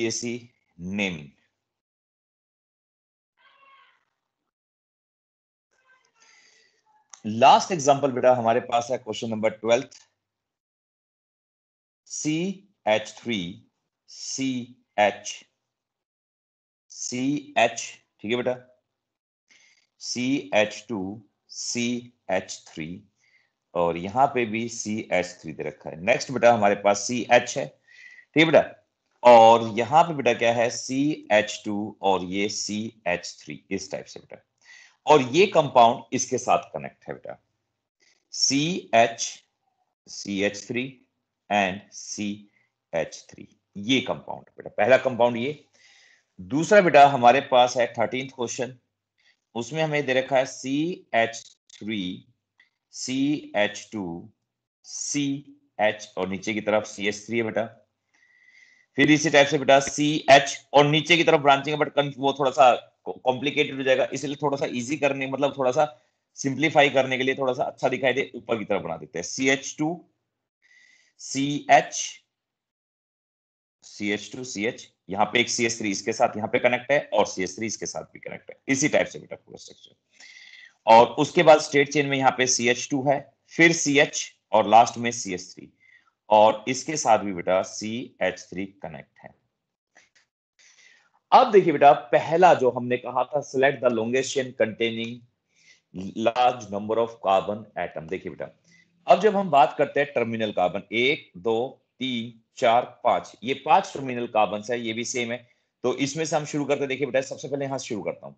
PSC naming. Last example बेटा हमारे पास है question number twelfth C H three C H C H ठीक है बेटा C H two C H three और यहां पे भी सी एच थ्री दे रखा है नेक्स्ट बेटा हमारे पास सी एच है ठीक है बेटा और यहां पे बेटा क्या है सी एच टू और ये सी एच थ्री इस टाइप से बेटा और ये कंपाउंड इसके साथ कनेक्ट है बेटा C H C H three and C H three ये कंपाउंड बेटा पहला कंपाउंड ये दूसरा बेटा हमारे पास है थर्टीन क्वेश्चन उसमें हमें दे रखा है C H three C H two C H और नीचे की तरफ सी एच थ्री है बेटा फिर इसी टाइप से बेटा सी एच और नीचे की तरफ ब्रांचिंग है बट वो थोड़ा सा कॉम्प्लिकेटेड हो जाएगा इसलिए थोड़ा सा इजी करने मतलब थोड़ा सा सिंप्लीफाई करने के लिए थोड़ा सा अच्छा दिखाई दे ऊपर की तरफ बना देते हैं C H two C H C H two C H यहाँ पे एक सी एस थ्री इसके साथ यहाँ पे कनेक्ट है और सी एस थ्री इसके साथ भी कनेक्ट है इसी टाइप से बेटा पूरा स्ट्रक्चर और उसके बाद स्टेट चेन में यहाँ पे सी एच टू है फिर सी एच और लास्ट में सी एस थ्री और इसके साथ भी बेटा सी एच थ्री कनेक्ट है अब देखिए बेटा पहला जो हमने कहा था select the longest chain containing large number of carbon atom देखिए बेटा अब जब हम बात करते हैं टर्मिनल कार्बन एक दो तीन चार पांच ये पांच टर्मिनल कार्बन है ये भी सेम है तो इसमें से हम शुरू करते हैं देखिए बेटा सबसे पहले यहां शुरू करता हूं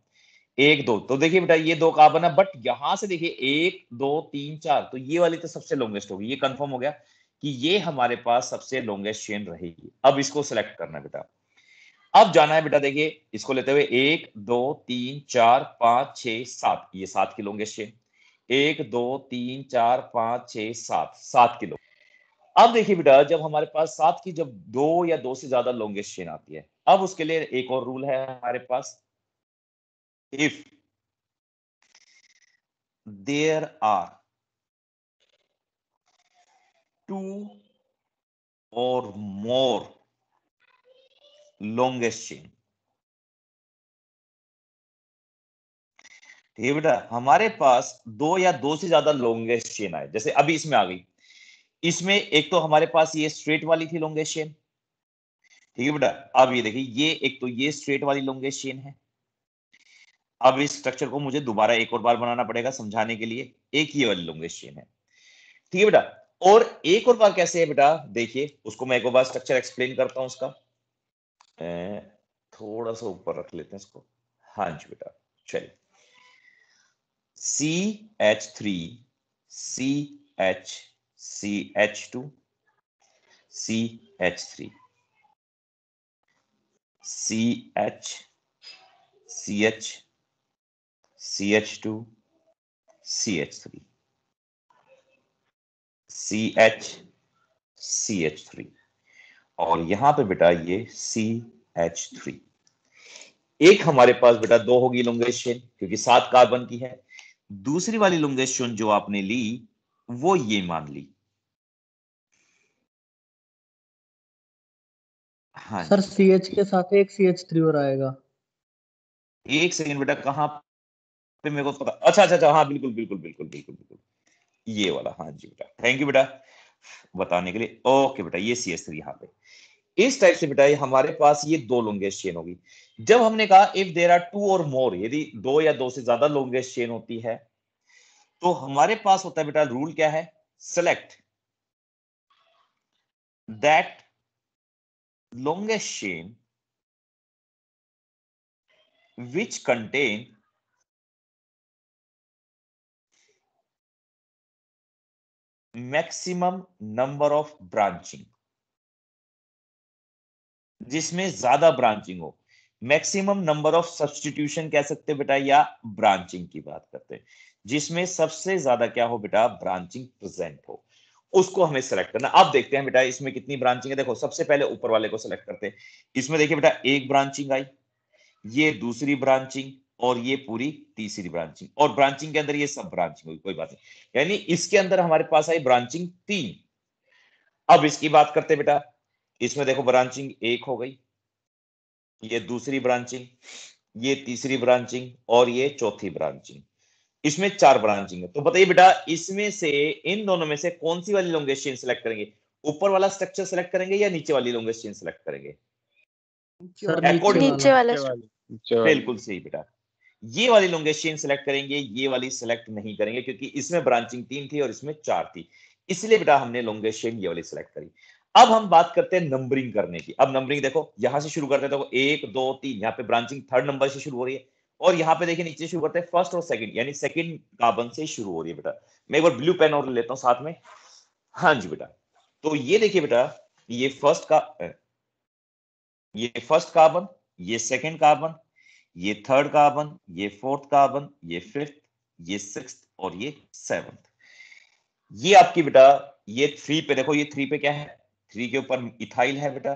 एक दो तो देखिए बेटा ये दो कार्बन है बट यहां से देखिए एक दो तीन चार तो ये वाली तो सबसे लॉन्गेस्ट होगी ये कंफर्म हो गया कि ये हमारे पास सबसे लॉन्गेस्ट चेन रहेगी अब इसको सिलेक्ट करना है बेटा अब जाना है बेटा देखिए इसको लेते हुए एक दो तीन चार पांच छ सात ये सात की लॉन्गेस्ट चेन एक दो तीन चार पांच छ सात सात किलो अब देखिए बेटा जब हमारे पास सात की जब दो या दो से ज्यादा लॉन्गेस्ट चेन आती है अब उसके लिए एक और रूल है हमारे पास if there are two or more longest chain ठीक है बेटा हमारे पास दो या दो से ज्यादा लॉन्गेस्ट चेन आए जैसे अभी इसमें आ गई इसमें एक तो हमारे पास ये स्ट्रेट वाली थी लॉन्गेस्ट चेन ठीक है बेटा अब ये देखिए ये एक तो ये स्ट्रेट वाली लॉन्गेस्ट चेन है अब इस स्ट्रक्चर को मुझे दोबारा एक और बार बनाना पड़ेगा समझाने के लिए एक ये वाली लॉन्गेस्ट चेन है ठीक है बेटा और एक और बार कैसे है बेटा देखिए उसको मैं एक बार स्ट्रक्चर एक्सप्लेन करता हूं उसका थोड़ा सा ऊपर रख लेते हैं इसको हाँ जी बेटा चलिए C H three C H C H two C H three C H C H C H two C H three C H C H three और यहां पे बेटा ये सी एच थ्री एक हमारे पास बेटा दो होगी लुंगेशन क्योंकि सात कार्बन की है दूसरी वाली लुंगेशन जो आपने ली वो ये मान ली हाँ सर सी एच के साथ एक सी एच थ्री और आएगा एक सेकेंड बेटा कहा पे मेरे को पता अच्छा अच्छा अच्छा हाँ बिल्कुल बिल्कुल बिल्कुल बिल्कुल ये वाला हाँ जी बेटा थैंक यू बेटा बताने के लिए ओके बेटा ये सी एस थ्री यहाँ पे इस टाइप से बेटा हमारे पास ये दो लॉन्गेस्ट चेन होगी जब हमने कहा इफ देर आर टू और मोर यदि दो या दो से ज्यादा लॉन्गेस्ट चेन होती है तो हमारे पास होता है बेटा रूल क्या है select that longest chain which contain maximum number of branching जिसमें ज्यादा ब्रांचिंग हो मैक्सिमम नंबर ऑफ सब्सटीट्यूशन कह सकते बेटा या ब्रांचिंग की बात करते हैं जिसमें सबसे ज्यादा क्या हो बेटा ब्रांचिंग प्रेजेंट हो उसको हमें सेलेक्ट करना अब देखते हैं बेटा इसमें कितनी ब्रांचिंग है देखो सबसे पहले ऊपर वाले को सिलेक्ट करते हैं इसमें देखिए बेटा एक ब्रांचिंग आई ये दूसरी ब्रांचिंग और ये पूरी तीसरी ब्रांचिंग और ब्रांचिंग के अंदर ये सब ब्रांचिंग होगी कोई बात नहीं यानी इसके अंदर हमारे पास आई ब्रांचिंग तीन अब इसकी बात करते बेटा इसमें देखो ब्रांचिंग एक हो गई ये दूसरी ब्रांचिंग ये तीसरी ब्रांचिंग और ये चौथी ब्रांचिंग इसमें चार ब्रांचिंग है तो बताइए बेटा इसमें से इन दोनों में से कौन सी वाली लॉन्गेस्ट चेन सिलेक्ट करेंगे ऊपर वाला स्ट्रक्चर सिलेक्ट करेंगे या नीचे वाली लॉन्गेस्ट चेन सिलेक्ट करेंगे नीचे वाला बिल्कुल सही बेटा ये वाली लोंगेस्ट चेन सिलेक्ट करेंगे ये वाली सिलेक्ट नहीं करेंगे क्योंकि इसमें ब्रांचिंग तीन थी और इसमें चार थी इसलिए बेटा हमने लोंगेस्ट चेन ये वाली सिलेक्ट करी अब हम बात करते हैं नंबरिंग करने की अब नंबरिंग देखो यहां से शुरू करते हैं देखो एक दो तीन यहाँ पे ब्रांचिंग थर्ड नंबर से शुरू हो रही है और यहाँ पे देखिए नीचे शुरू करते हैं फर्स्ट और सेकंड यानी सेकंड कार्बन से शुरू हो रही है बेटा मैं एक बार ब्लू पेन और लेता हूँ साथ में हाँ जी बेटा तो ये देखिए बेटा ये फर्स्ट का ये फर्स्ट कार्बन ये सेकेंड कार्बन ये थर्ड कार्बन ये फोर्थ कार्बन ये फिफ्थ ये सिक्स और ये सेवंथ ये आपकी बेटा ये थ्री पे देखो ये थ्री पे क्या है थ्री के ऊपर इथाइल है बेटा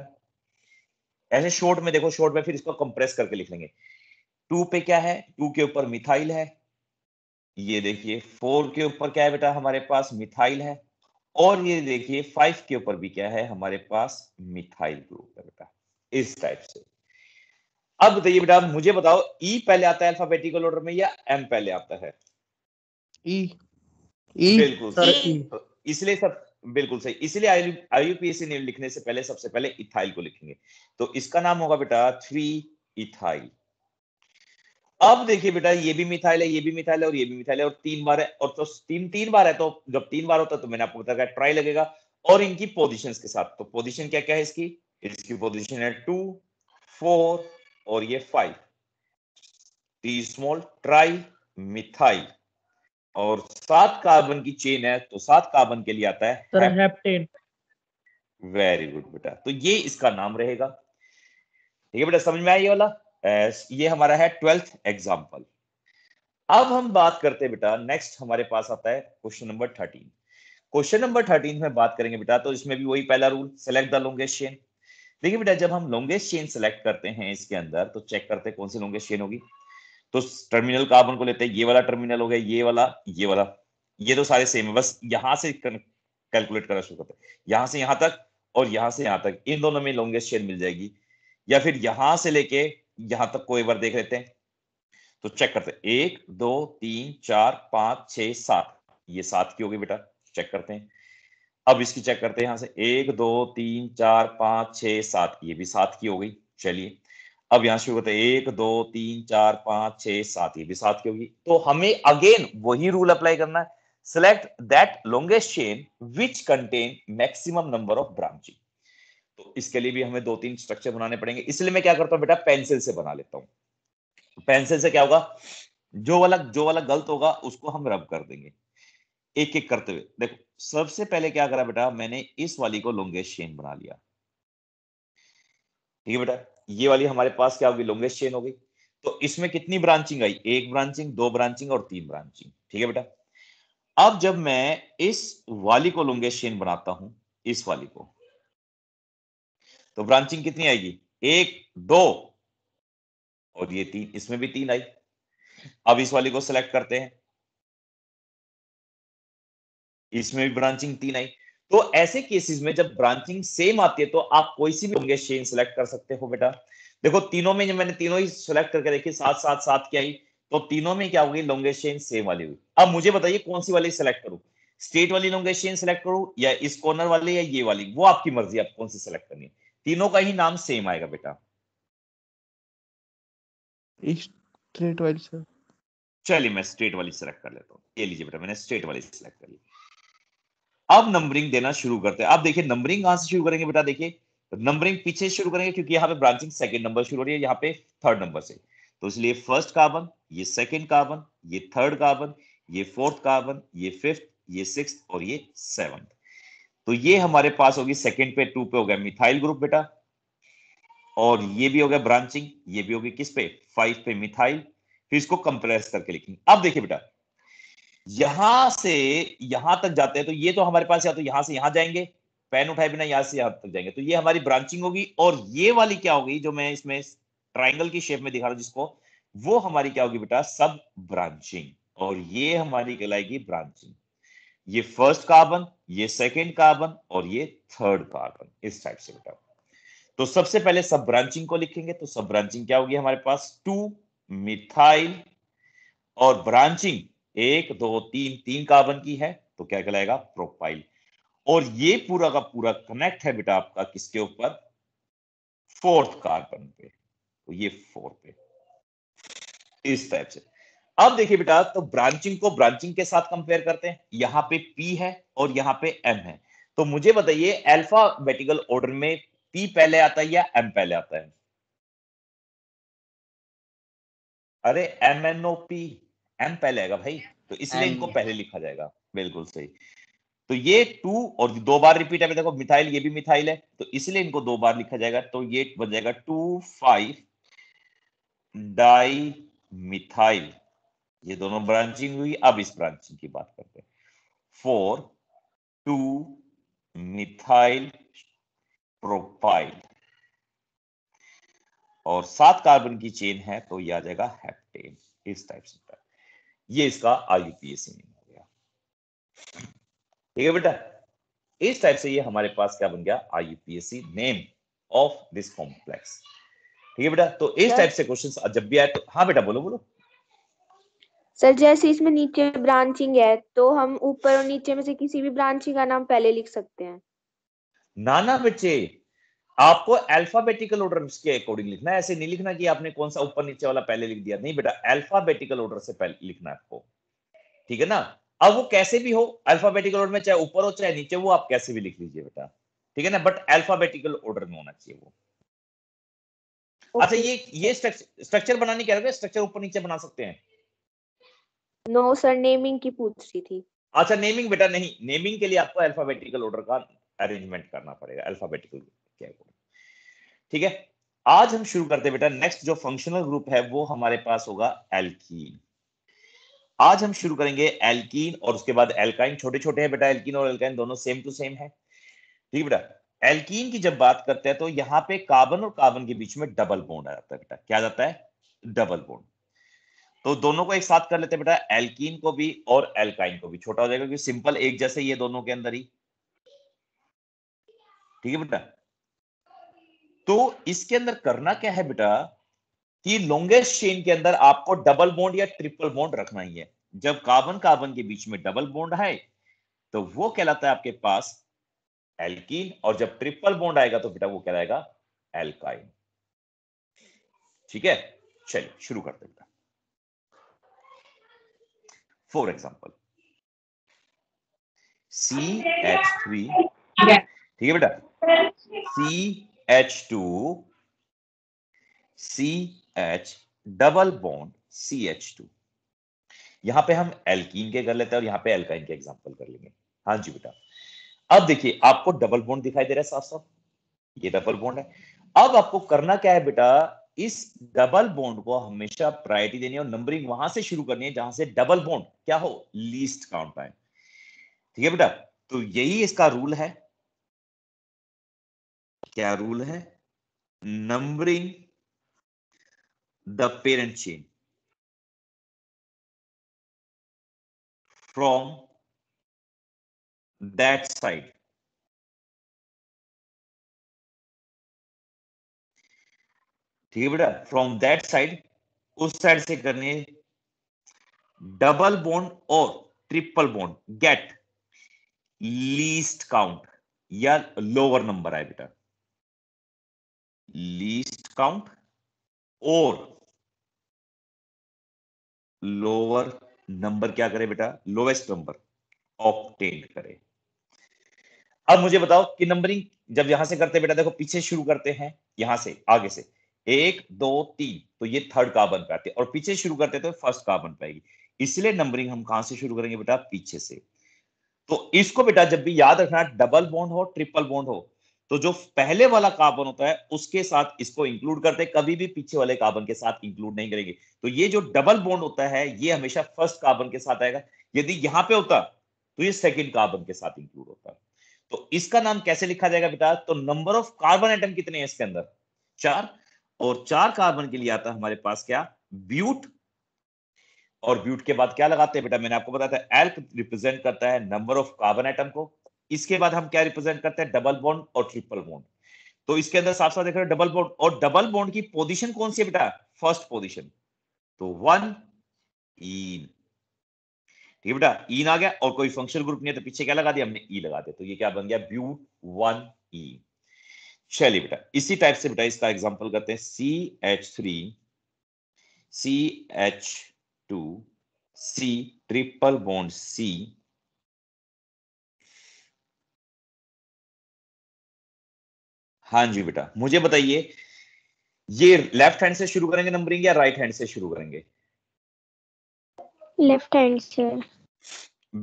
ऐसे शॉर्ट में देखो शॉर्ट में फिर इसको कंप्रेस करके लिख लेंगे टू पे क्या है टू के ऊपर मिथाइल है ये देखिए फोर के ऊपर क्या है बेटा हमारे पास मिथाइल है और ये देखिए फाइव के ऊपर भी क्या है हमारे पास मिथाइल ग्रुप है बेटा इस टाइप से अब बताइए बेटा मुझे बताओ ई e पहले आता है अल्फाबेटिकल ऑर्डर में या एम पहले आता है ई e, ई e, बिल्कुल इसलिए सब बिल्कुल सही इसलिए आईयूपीएससी नेम लिखने से पहले सबसे पहले इथाइल को लिखेंगे तो इसका नाम होगा बेटा थ्री इथाइल अब देखिए बेटा ये भी मिथाइल है ये भी मिथाइल है और ये भी मिथाइल है और तीन बार है और तो तीन तीन बार है तो जब तीन बार होता है तो मैंने आपको बताया ट्राई लगेगा और इनकी पोजिशन के साथ तो पोजिशन क्या क्या है इसकी इसकी पोजिशन है टू फोर और ये five T small trimethyl और सात कार्बन की चेन है तो सात कार्बन के लिए आता है वेरी तो गुड बेटा तो ये इसका नाम रहेगा ठीक है बेटा समझ में आई वाला ये हमारा है ट्वेल्थ एग्जाम्पल अब हम बात करते हैं बेटा नेक्स्ट हमारे पास आता है question number thirteen question number thirteen में बात करेंगे बेटा तो इसमें भी वही पहला rule select the longest chain देखिए बेटा जब हम लॉन्गेस्ट चेन सेलेक्ट करते हैं इसके अंदर तो चेक करते हैं कौन सी लॉन्गेस्ट चेन होगी तो टर्मिनल कार्बन को लेते हैं ये वाला टर्मिनल हो गया ये वाला ये वाला ये तो सारे सेम है बस यहां से कैलकुलेट करना शुरू करते हैं यहां से यहां तक और यहां से यहां तक इन दोनों में लॉन्गेस्ट चेन मिल जाएगी या फिर यहां से लेके यहां तक को एक बार देख लेते हैं तो चेक करते हैं एक दो तीन चार पांच छह सात ये सात की होगी बेटा चेक करते हैं अब इसकी चेक करते हैं यहां से एक दो तीन चार पांच छह सात की ये भी सात की हो गई चलिए अब यहां शुरू होते हैं एक दो तीन चार पांच छह सात ये भी सात की होगी तो हमें अगेन वही रूल अप्लाई करना है select that longest chain which contain maximum number of branching तो इसके लिए भी हमें दो तीन स्ट्रक्चर बनाने पड़ेंगे इसलिए मैं क्या करता हूं बेटा पेंसिल से बना लेता हूं पेंसिल से क्या होगा जो वाला जो वाला गलत होगा उसको हम रब कर देंगे एक एक करते हुए देखो सबसे पहले क्या करा बेटा मैंने इस वाली को लॉन्गेस्ट चेन बना लिया ठीक है बेटा ये वाली हमारे पास क्या होगी लॉन्गेस्ट चेन हो गई तो इसमें कितनी ब्रांचिंग आई एक ब्रांचिंग दो ब्रांचिंग और तीन ब्रांचिंग ठीक है बेटा अब जब मैं इस वाली को लॉन्गेस्ट चेन बनाता हूं इस वाली को तो ब्रांचिंग कितनी आएगी एक दो और ये तीन इसमें भी तीन आई अब इस वाली को सिलेक्ट करते हैं इसमें भी ब्रांचिंग तीन आई तो ऐसे केसेस में जब ब्रांचिंग सेम आती है तो आप कोई सी भी होंगे चेन सिलेक्ट कर सकते हो बेटा देखो तीनों में मैंने तीनों ही सिलेक्ट करके देखी सात सात सात की आई तो तीनों में क्या होगी लॉन्गेस्ट चेन सेम वाली हुई अब मुझे बताइए कौन सी वाली सिलेक्ट करूँ स्टेट वाली लॉन्गेस्ट चेन सिलेक्ट करूँ या इस कॉर्नर वाली या ये वाली वो आपकी मर्जी आप कौन सी सिलेक्ट करनी है तीनों का ही नाम सेम आएगा बेटा स्ट्रेट वाली सर चलिए मैं स्ट्रेट वाली सिलेक्ट कर लेता हूँ ये लीजिए बेटा मैंने स्ट्रेट वाली सिलेक्ट कर ली अब नंबरिंग देना शुरू करते हैं आप देखिए नंबरिंग कहां से शुरू करेंगे बेटा देखिए नंबरिंग पीछे शुरू करेंगे क्योंकि यहाँ पे ब्रांचिंग सेकंड नंबर शुरू हो रही है यहाँ पे थर्ड नंबर से तो इसलिए फर्स्ट कार्बन ये सेकंड कार्बन ये थर्ड कार्बन ये फोर्थ कार्बन ये फिफ्थ ये सिक्स और ये सेवंथ तो ये हमारे पास होगी सेकंड पे टू पे हो गया मिथाइल ग्रुप बेटा और ये भी हो गया ब्रांचिंग ये भी होगी किस पे फाइव पे मिथाइल फिर इसको कंप्रेस करके लिखेंगे अब देखिए बेटा यहां से यहां तक जाते हैं तो ये तो हमारे पास या तो यहां से यहां जाएंगे पैन उठाए बिना यहां से यहां तक जाएंगे तो ये हमारी ब्रांचिंग होगी और ये वाली क्या होगी जो मैं इसमें ट्राइंगल की शेप में दिखा रहा हूं जिसको वो हमारी क्या होगी बेटा सब ब्रांचिंग और ये हमारी कहलाएगी ब्रांचिंग ये फर्स्ट कार्बन ये सेकेंड कार्बन और ये थर्ड कार्बन इस टाइप से बेटा तो सबसे पहले सब ब्रांचिंग को लिखेंगे तो सब ब्रांचिंग क्या होगी हमारे पास टू मिथाइल और ब्रांचिंग एक दो तीन तीन कार्बन की है तो क्या कहलाएगा प्रोपाइल और ये पूरा का पूरा कनेक्ट है बेटा आपका किसके ऊपर फोर्थ कार्बन पे तो ये फोर पे इस टाइप से अब देखिए बेटा तो ब्रांचिंग को ब्रांचिंग के साथ कंपेयर करते हैं यहां पे पी है और यहां पे एम है तो मुझे बताइए अल्फाबेटिकल ऑर्डर में पी पहले आता है या एम पहले आता है अरे M N O P M पहले आएगा भाई तो इसलिए इनको पहले लिखा जाएगा बिल्कुल सही तो ये टू और दो बार रिपीट है देखो मिथाइल ये भी मिथाइल है तो इसलिए इनको दो बार लिखा जाएगा तो ये बन जाएगा टू फाइव डाई मिथाइल ये दोनों ब्रांचिंग हुई अब इस ब्रांचिंग की बात करते हैं फोर टू मिथाइल प्रोपाइल और सात कार्बन की चेन है तो यह आ जाएगा हेप्टेन इस टाइप से ये इसका आई यूपीएस मीनिंग हो गया ठीक है बेटा इस टाइप से ये हमारे पास क्या बन गया I UPSC name of this complex ठीक है बेटा तो इस टाइप से क्वेश्चन जब भी आए तो हाँ बेटा बोलो बोलो सर जैसे इसमें नीचे ब्रांचिंग है तो हम ऊपर और नीचे में से किसी भी ब्रांचिंग का नाम पहले लिख सकते हैं ना ना बच्चे आपको अल्फाबेटिकल ऑर्डर के अकॉर्डिंग लिखना है ऐसे नहीं लिखना कि आपने कौन सा ऊपर नीचे वाला पहले लिख दिया नहीं बेटा अल्फाबेटिकल ऑर्डर से पहले लिखना है आपको ठीक है ना अब वो कैसे भी हो अल्फाबेटिकल ऑर्डर में चाहे ऊपर हो चाहे नीचे वो आप कैसे भी लिख लीजिए बेटा ठीक है ना बट अल्फाबेटिकल ऑर्डर में होना चाहिए वो अच्छा ये ये स्ट्रक्चर बनाने कह रहे स्ट्रक्चर ऊपर नीचे बना सकते हैं नो सर नेमिंग की पूछ रही थी अच्छा नेमिंग बेटा नहीं नेमिंग के लिए आपको अल्फाबेटिकल ऑर्डर का अरेंजमेंट करना पड़ेगा अल्फाबेटिकल क्या ठीक है आज हम शुरू करते बेटा नेक्स्ट जो फंक्शनल ग्रुप है वो हमारे पास होगा एल्कीन आज हम शुरू करेंगे एल्कीन और उसके बाद एल्काइन छोटे छोटे हैं बेटा एल्कीन और एल्काइन दोनों सेम टू सेम है ठीक है बेटा एल्कीन की जब बात करते हैं तो यहां पे कार्बन और कार्बन के बीच में डबल बोन्ड आ जाता है बेटा क्या जाता है डबल बोन्ड तो दोनों को एक साथ कर लेते हैं बेटा एल्कीन को भी और एल्काइन को भी छोटा हो जाएगा क्योंकि सिंपल एक जैसे ही है दोनों के अंदर ही ठीक है बेटा तो इसके अंदर करना क्या है बेटा कि लॉन्गेस्ट चेन के अंदर आपको डबल बॉन्ड या ट्रिपल बॉन्ड रखना ही है जब कार्बन कार्बन के बीच में डबल बॉन्ड है तो वो कहलाता है आपके पास एल्कीन और जब ट्रिपल बॉन्ड आएगा तो बेटा वो कहलाएगा एल्काइन ठीक है चलिए शुरू करते हैं for example C H three ठीक है बेटा सी H2, CH double bond CH2. यहां पे हम एल्कीन के कर लेते हैं और यहां पे एल्काइन के एग्जांपल कर लेंगे हाँ जी बेटा अब देखिए आपको डबल बॉन्ड दिखाई दे रहा है साफ साफ ये डबल बॉन्ड है अब आपको करना क्या है बेटा इस डबल बॉन्ड को हमेशा प्रायोरिटी देनी है और नंबरिंग वहां से शुरू करनी है जहां से डबल बॉन्ड क्या हो लीस्ट काउंट आए ठीक है बेटा तो यही इसका रूल है क्या रूल है numbering the parent chain from that side ठीक है बेटा फ्रॉम दैट साइड उस साइड से करनी है डबल बोन्ड और triple bond get least count या लोअर नंबर आए बेटा least count और लोअर नंबर क्या करे बेटा लोवेस्ट नंबर ऑप्टेन करे अब मुझे बताओ कि नंबरिंग जब यहां से करते बेटा देखो पीछे शुरू करते हैं यहां से आगे से एक दो तीन तो ये थर्ड कार्बन पे पाते और पीछे शुरू करते तो फर्स्ट कार्बन पाएगी इसलिए नंबरिंग हम कहां से शुरू करेंगे बेटा पीछे से तो इसको बेटा जब भी याद रखना डबल बॉन्ड हो ट्रिपल बॉन्ड हो तो जो पहले वाला कार्बन होता है उसके साथ इसको इंक्लूड करते हैं कभी भी पीछे वाले कार्बन के साथ इंक्लूड नहीं करेंगे तो ये जो डबल बॉन्ड होता है ये हमेशा फर्स्ट कार्बन के साथ आएगा यदि यहां पे होता तो ये सेकेंड कार्बन के साथ इंक्लूड होता तो इसका नाम कैसे लिखा जाएगा बेटा तो नंबर ऑफ कार्बन आइटम कितने हैं इसके अंदर चार और चार कार्बन के लिए आता है हमारे पास क्या ब्यूट और ब्यूट के बाद क्या लगाते हैं बेटा मैंने आपको बताया था एल्क रिप्रेजेंट करता है नंबर ऑफ कार्बन आइटम को इसके बाद हम क्या रिप्रेजेंट करते हैं डबल बॉन्ड और ट्रिपल बॉन्ड तो इसके अंदर साफ साफ देख रहे हो डबल बॉन्ड और डबल बॉन्ड की पोजीशन कौन सी है बेटा फर्स्ट पोजीशन तो वन ईन e ठीक है बेटा ईन e आ गया और कोई फंक्शन ग्रुप नहीं है तो पीछे क्या लगा दिया हमने ई e लगा दिया तो ये क्या बन गया ब्यू वन ई चलिए बेटा इसी टाइप से बेटा इसका एग्जाम्पल करते हैं C H three C H two C triple bond C हाँ जी बेटा मुझे बताइए ये लेफ्ट हैंड से शुरू करेंगे नंबरिंग या राइट हैंड से शुरू करेंगे लेफ्ट हैंड से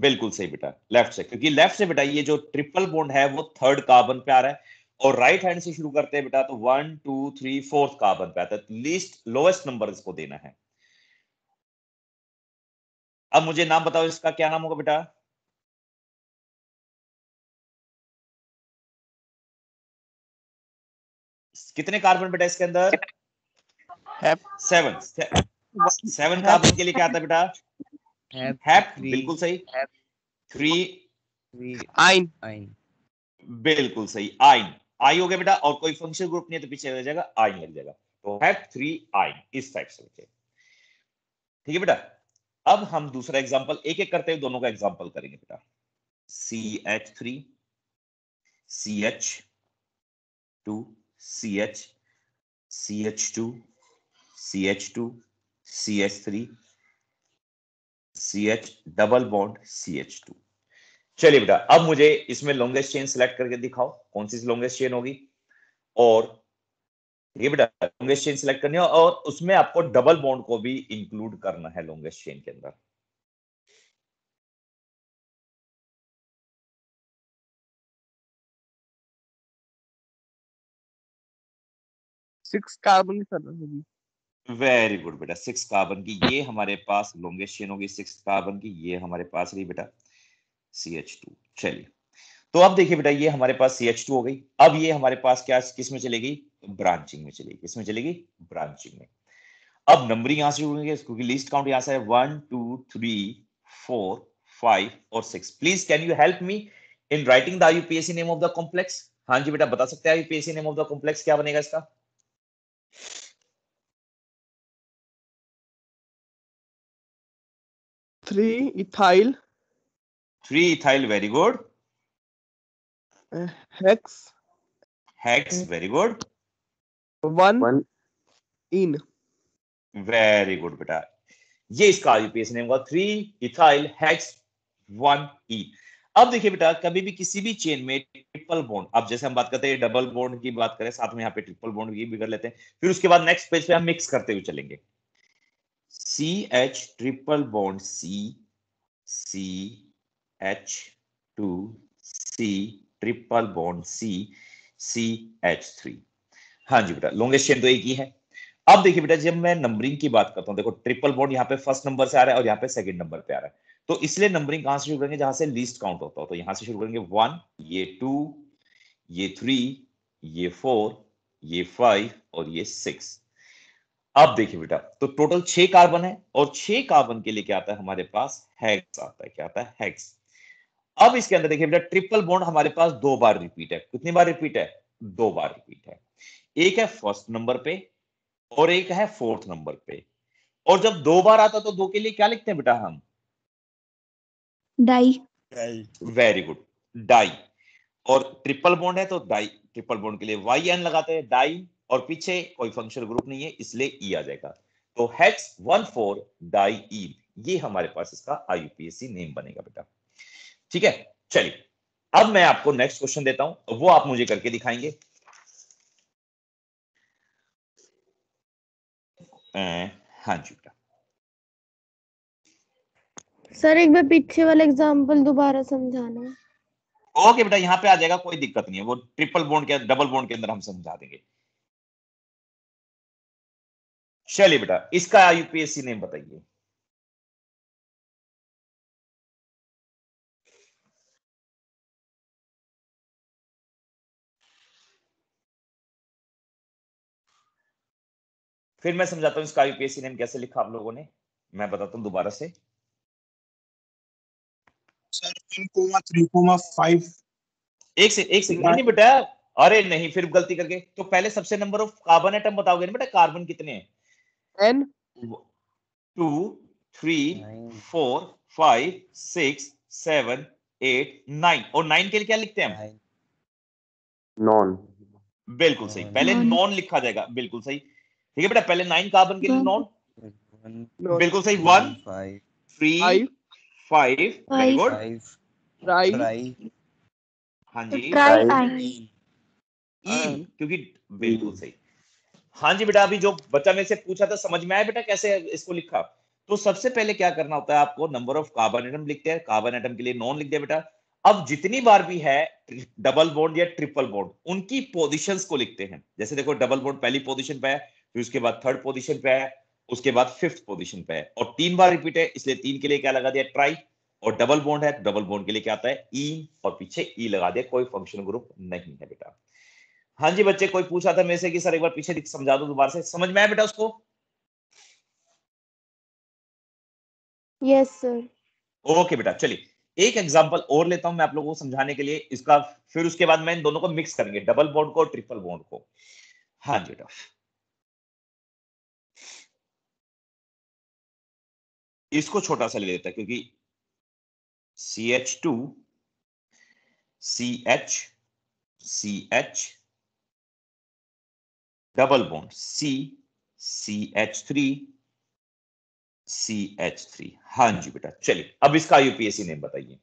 बिल्कुल सही बेटा लेफ्ट से क्योंकि लेफ्ट से बेटा ये जो ट्रिपल बॉन्ड है वो थर्ड कार्बन पे आ रहा है और राइट हैंड से शुरू करते हैं बेटा तो one two three fourth carbon पे आता है लीस्ट लोएस्ट नंबर इसको देना है अब मुझे नाम बताओ इसका क्या नाम होगा बेटा कितने कार्बन बेटा इसके अंदर सेवन सेवन कार्बन के लिए क्या आता है बेटा हैप बिल्कुल सही थ्री आइन आइन बिल्कुल सही आइन आई हो गया बेटा और कोई फंक्शन ग्रुप नहीं है तो पीछे रह जाएगा आइन लग जाएगा तो हैप थ्री आइन इस टाइप से बचे ठीक है बेटा अब हम दूसरा एग्जांपल एक एक करते हुए दोनों का एग्जांपल करेंगे बेटा C H three C H two C C H H two two C H three C H double bond C H two चलिए बेटा अब मुझे इसमें लॉन्गेस्ट चेन सिलेक्ट करके दिखाओ कौन सी लॉन्गेस्ट चेन होगी और ये बेटा लॉन्गेस्ट चेन सिलेक्ट करनी है और उसमें आपको डबल बॉन्ड को भी इंक्लूड करना है लॉन्गेस्ट चेन के अंदर सिक्स कार्बन की सरफेस होगी वेरी गुड बेटा सिक्स कार्बन की ये हमारे पास लॉन्गेस्ट चेन होगी सिक्स कार्बन की ये हमारे पास रही बेटा सी एच टू चलिए तो अब देखिए बेटा ये हमारे पास सी एच टू हो गई अब ये हमारे पास क्या किस में चलेगी ब्रांचिंग में चलेगी किसमें चलेगी ब्रांचिंग में अब नंबरिंग यहां से जुड़ेंगे क्योंकि लिस्ट काउंट यहां से है one two three four five और six please can you help me in writing the I U P S C name of the complex हाँ जी बेटा बता सकते हैं I U P S C name of the complex क्या बनेगा इसका three ethyl. Three ethyl, very good. Uh, hex. Hex, uh, very good. One. One. In. Very good, बेटा. ये इसका यूपीएस नेम होगा three ethyl hex one e अब देखिए बेटा कभी भी किसी भी चेन में ट्रिपल बॉन्ड अब जैसे हम बात करते हैं डबल बॉन्ड की बात करें साथ में यहाँ पे ट्रिपल बॉन्ड भी कर लेते हैं फिर उसके बाद नेक्स्ट पेज पे हम मिक्स करते हुए चलेंगे C H triple bond C C H two C triple bond C C H three हाँ जी बेटा लॉन्गेस्ट चेन तो एक ही है अब देखिए बेटा जब मैं नंबरिंग की बात करता हूं देखो ट्रिपल बॉन्ड यहाँ पे फर्स्ट नंबर से आ रहा है और यहाँ पे सेकंड नंबर पे आ रहा है तो इसलिए नंबरिंग कहां से शुरू करेंगे जहां से लीस्ट काउंट होता हो तो यहां से शुरू करेंगे वन ये टू ये थ्री ये फोर ये फाइव और ये सिक्स अब देखिए बेटा तो टोटल छह कार्बन है और छह कार्बन के लिए क्या आता है हमारे पास हेक्स आता है क्या आता है हेक्स अब इसके अंदर देखिए बेटा ट्रिपल बॉन्ड हमारे पास दो बार रिपीट है कितनी बार रिपीट है दो बार रिपीट है एक है फर्स्ट नंबर पे और एक है फोर्थ नंबर पे और जब दो बार आता तो दो के लिए क्या लिखते हैं बेटा हम डाई वेरी गुड डाई और ट्रिपल बॉन्ड है तो डाई ट्रिपल बॉन्ड के लिए वाई एन लगाते हैं डाई और पीछे कोई फंक्शनल ग्रुप नहीं है इसलिए ई e आ जाएगा तो हेक्स वन फोर डाई ईब ये हमारे पास इसका आईयूपीएससी नेम बनेगा बेटा ठीक है चलिए अब मैं आपको नेक्स्ट क्वेश्चन देता हूं वो आप मुझे करके दिखाएंगे हाँ जी बेटा सर एक बार पीछे वाला एग्जांपल दोबारा समझाना ओके बेटा यहाँ पे आ जाएगा कोई दिक्कत नहीं है वो ट्रिपल बोन्ड के डबल बोन्ड के अंदर हम समझा देंगे चलिए बेटा इसका यूपीएससी नेम बताइए फिर मैं समझाता हूं इसका यूपीएससी नेम कैसे लिखा आप लोगों ने मैं बताता हूं दोबारा से सर एक से एक से नहीं बेटा अरे नहीं फिर गलती करके तो पहले सबसे नंबर ऑफ कार्बन एटम बताओगे ना बेटा कार्बन कितने हैं ten, two, three, nine. four, five, six, seven, eight nine और नाइन के लिए क्या लिखते हैं हम नॉन बिल्कुल सही पहले नॉन लिखा जाएगा बिल्कुल सही ठीक है बेटा पहले नाइन कार्बन के लिए नॉन बिल्कुल सही one three five very good हाँ जी ई e, क्योंकि बिल्कुल सही हाँ जी बेटा अभी जो बच्चा मेरे से पूछा था समझ में आया बेटा कैसे इसको लिखा तो सबसे पहले क्या करना होता है आपको नंबर ऑफ कार्बन एटम लिखते हैं कार्बन एटम के लिए नॉन लिख दिया बेटा अब जितनी बार भी है डबल बॉन्ड या ट्रिपल बॉन्ड उनकी पोजिशन को लिखते हैं जैसे देखो डबल बॉन्ड पहली पोजिशन पे है फिर उसके बाद थर्ड पोजिशन पे है उसके बाद फिफ्थ पोजिशन पे है और तीन बार रिपीट है इसलिए तीन के लिए क्या लगा दिया ट्राई और डबल बॉन्ड है डबल बॉन्ड के लिए क्या आता है ई e और पीछे ई e लगा दिया कोई फंक्शन ग्रुप नहीं है बेटा हाँ जी बच्चे कोई पूछ रहा था मेरे से कि सर एक बार पीछे समझा दो दोबारा से समझ में आया बेटा उसको यस सर ओके बेटा चलिए एक एग्जांपल और लेता हूं मैं आप लोगों को समझाने के लिए इसका फिर उसके बाद मैं इन दोनों को मिक्स करेंगे डबल बॉन्ड को और ट्रिपल बॉन्ड को हाँ जी बेटा इसको छोटा सा ले लेता है क्योंकि C H two C H C H double bond C CH3 CH3 हाँ जी बेटा चलिए अब इसका यूपीएससी नेम बताइए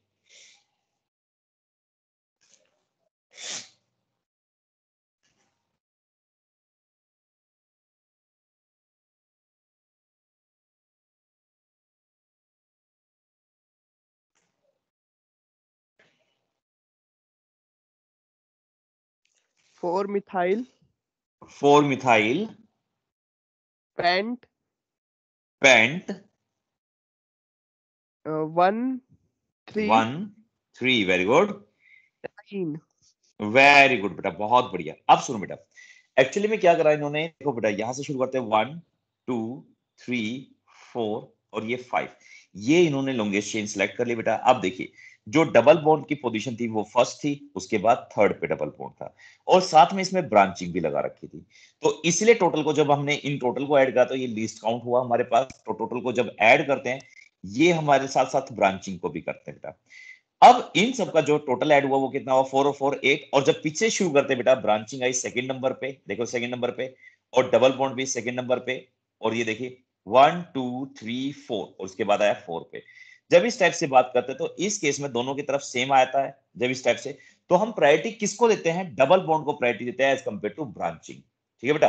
four methyl four methyl pent pent one three one three very good very good बेटा बहुत बढ़िया अब सुनो बेटा एक्चुअली में क्या करा इन्होंने देखो बेटा यहां से शुरू करते हैं वन टू थ्री फोर और ये फाइव ये इन्होंने लॉन्गेस्ट चेन सिलेक्ट कर लिया बेटा अब देखिए जो डबल बॉन्ड की पोजीशन थी वो फर्स्ट थी उसके बाद थर्ड पे डबल बॉन्ड था और साथ में इसमें ब्रांचिंग भी लगा रखी थी तो इसलिए टोटल को जब हमने इन टोटल को ऐड किया तो ये लिस्ट काउंट हुआ हमारे पास तो टोटल को जब ऐड करते हैं ये हमारे साथ साथ ब्रांचिंग को भी करते हैं बेटा अब इन सब का जो टोटल ऐड हुआ वो कितना हुआ फोर और फोर एट और जब पीछे शुरू करते बेटा ब्रांचिंग आई सेकंड नंबर पे देखो सेकंड नंबर पे और डबल बॉन्ड भी सेकंड नंबर पे और ये देखिए वन टू थ्री फोर और उसके बाद आया फोर पे जब इस टाइप से बात करते हैं तो इस केस में दोनों की तरफ सेम आता है जब इस टाइप से तो हम प्रायोरिटी किसको देते हैं डबल बॉन्ड को प्रायोरिटी देते हैं एज कम्पेयर टू ब्रांचिंग ठीक है बेटा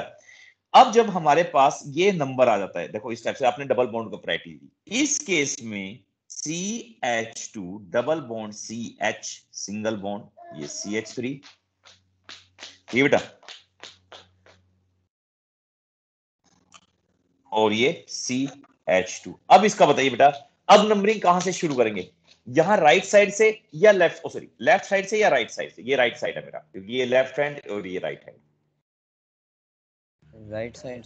अब जब हमारे पास ये नंबर आ जाता है देखो इस टाइप से आपने डबल बॉन्ड को प्रायोरिटी दी इस केस में C H two double bond C H single bond ये सी एच थ्री ठीक है बेटा और ये सी एच टू अब इसका बताइए बेटा अब नंबरिंग कहां से शुरू करेंगे यहां राइट साइड से या लेफ्ट सॉरी लेफ्ट साइड से या राइट साइड से ये राइट साइड है मेरा क्योंकि ये लेफ्ट हैंड और ये right hand right side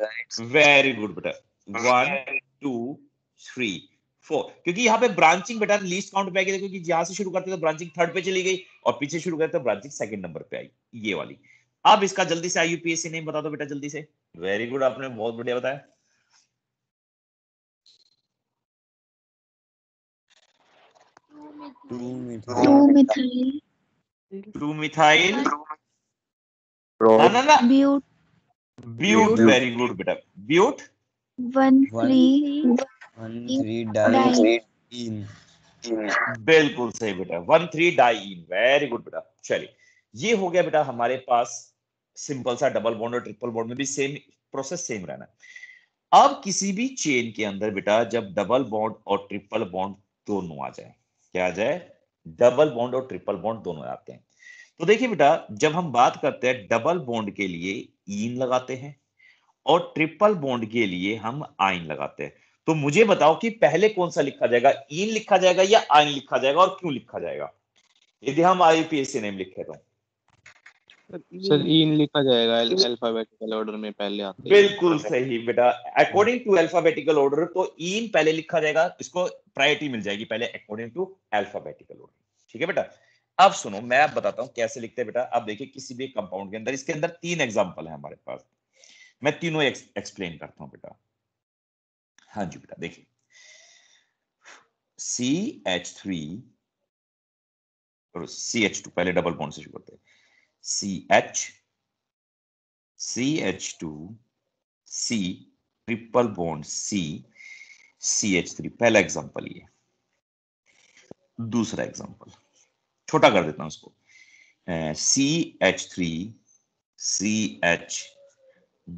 right very good बेटा वन टू थ्री फोर क्योंकि यहाँ पे ब्रांचिंग बेटा लीस्ट काउंट पे आएगी क्योंकि यहां से शुरू करते तो ब्रांचिंग थर्ड पे चली गई और पीछे शुरू करते तो ब्रांचिंग सेकंड नंबर पे आई ये वाली अब इसका जल्दी से आई यूपीएससी नहीं बता दो बेटा जल्दी से वेरी गुड आपने बहुत बढ़िया बताया two methyl but but very good बेटा but one three one three diene बिल्कुल सही बेटा one three diene very good बेटा चलिए ये हो गया बेटा हमारे पास सिंपल सा डबल बॉन्ड और ट्रिपल बॉन्ड में भी सेम प्रोसेस सेम रहना अब किसी भी चेन के अंदर बेटा जब डबल बॉन्ड और ट्रिपल बॉन्ड दोनों आ जाए क्या आ जाए डबल बॉन्ड और ट्रिपल बॉन्ड दोनों आते हैं तो देखिए बेटा जब हम बात करते हैं डबल बॉन्ड के लिए ईन लगाते हैं और ट्रिपल बॉन्ड के लिए हम आइन लगाते हैं तो मुझे बताओ कि पहले कौन सा लिखा जाएगा ईन लिखा जाएगा या आइन लिखा जाएगा और क्यों लिखा जाएगा यदि हम आईपीएस नेम लिखे तो सर इन e लिखा जाएगा अल्फाबेटिकल ऑर्डर में पहले आते है बिल्कुल सही बेटा अकॉर्डिंग टू अल्फाबेटिकल ऑर्डर तो इन e पहले लिखा जाएगा इसको प्रायोरिटी मिल जाएगी पहले अकॉर्डिंग टू अल्फाबेटिकल ऑर्डर ठीक है बेटा अब सुनो मैं आप बताता हूँ कैसे लिखते हैं बेटा आप देखिए किसी भी कंपाउंड के अंदर इसके अंदर तीन एग्जाम्पल है हमारे पास मैं तीनों एक्सप्लेन करता हूँ बेटा हाँ जी बेटा देखिए सी एच थ्री और सी एच टू पहले डबल बॉन्ड से शुरू करते हैं CH, CH2, C, triple bond C, CH3 पहला एग्जाम्पल ये दूसरा एग्जाम्पल छोटा कर देता हूं उसको C H three C H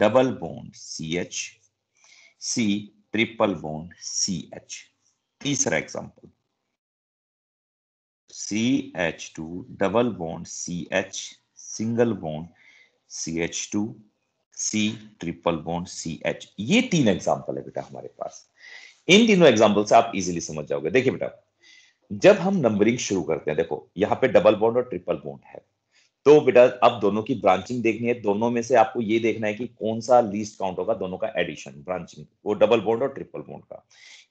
double bond C H C triple bond C H तीसरा example C H two double bond C H single bond C H two C triple bond C H ये तीन example है बेटा हमारे पास इन तीनों example से आप easily समझ जाओगे देखिए बेटा जब हम नंबरिंग शुरू करते हैं देखो यहाँ पे डबल बॉन्ड और ट्रिपल बॉन्ड है तो बेटा अब दोनों की ब्रांचिंग देखनी है दोनों में से आपको ये देखना है कि कौन सा लीस्ट काउंट होगा दोनों का एडिशन ब्रांचिंग वो डबल बॉन्ड और ट्रिपल बॉन्ड का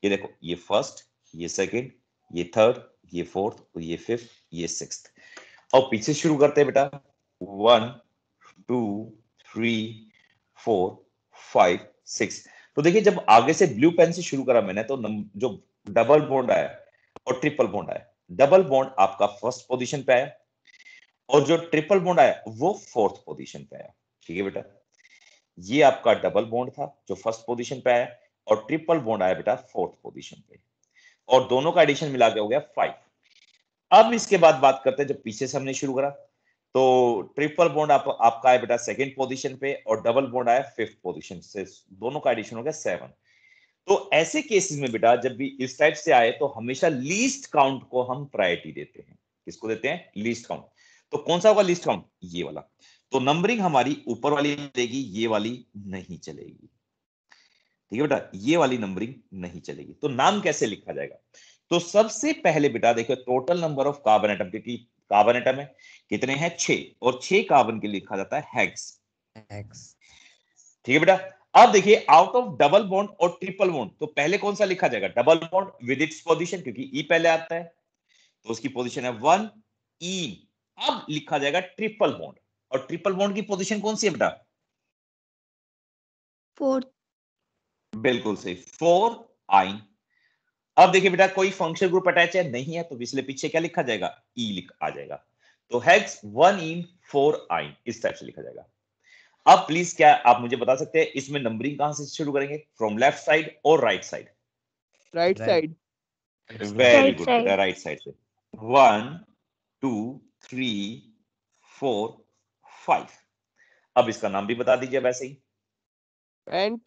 ये देखो ये फर्स्ट ये सेकेंड ये थर्ड ये फोर्थ और ये फिफ्थ ये सिक्स और पीछे शुरू करते हैं बेटा one two three four five six तो देखिए जब आगे से ब्लू पेन से शुरू करा मैंने तो जो डबल बॉन्ड आया और ट्रिपल बॉन्ड आया डबल बॉन्ड आपका फर्स्ट पोजीशन पे आया और जो ट्रिपल बॉन्ड आया वो फोर्थ पोजीशन पे आया ठीक है बेटा ये आपका डबल बॉन्ड था जो फर्स्ट पोजीशन पे आया और ट्रिपल बॉन्ड आया बेटा फोर्थ पोजीशन पे और दोनों का एडिशन मिला के हो गया फाइव अब इसके बाद बात करते हैं जब पीछे से हमने शुरू करा तो ट्रिपल बॉन्ड आप, आपका है बेटा सेकेंड पोजिशन पे और डबल बॉन्ड आया फिफ्थ पोजिशन से दोनों का एडिशन हो गया सेवन तो ऐसे केसेस में बेटा जब भी इस टाइप से आए तो हमेशा लीस्ट काउंट को हम प्रायोरिटी देते हैं किसको देते हैं लीस्ट काउंट तो कौन सा होगा लीस्ट काउंट ये वाला तो नंबरिंग हमारी ऊपर वाली चलेगी ये वाली नहीं चलेगी ठीक है बेटा ये वाली नंबरिंग नहीं चलेगी तो नाम कैसे लिखा जाएगा तो सबसे पहले बेटा देखिए total number of carbon item क्योंकि कार्बन एटम है कितने हैं छे और छह कार्बन के लिए लिखा जाता है ठीक है बेटा अब देखिए आउट ऑफ डबल बॉन्ड और ट्रिपल बॉन्ड तो पहले कौन सा लिखा जाएगा double bond with its position क्योंकि ई e पहले आता है तो उसकी पोजिशन है वन ई e. अब लिखा जाएगा ट्रिपल बॉन्ड और ट्रिपल बॉन्ड की पोजिशन कौन सी है बेटा फोर बिल्कुल सही फोर आइन अब देखिए बेटा कोई फंक्शन ग्रुप अटैच है नहीं है तो इसलिए पीछे क्या लिखा जाएगा ई e लिख आ जाएगा तो हेक्स वन इन फोर आइन इस टाइप से लिखा जाएगा अब प्लीज क्या आप मुझे बता सकते हैं इसमें नंबरिंग कहां से शुरू करेंगे फ्रॉम लेफ्ट साइड और right side right side very good right side से one two three four five अब इसका नाम भी बता दीजिए वैसे ही and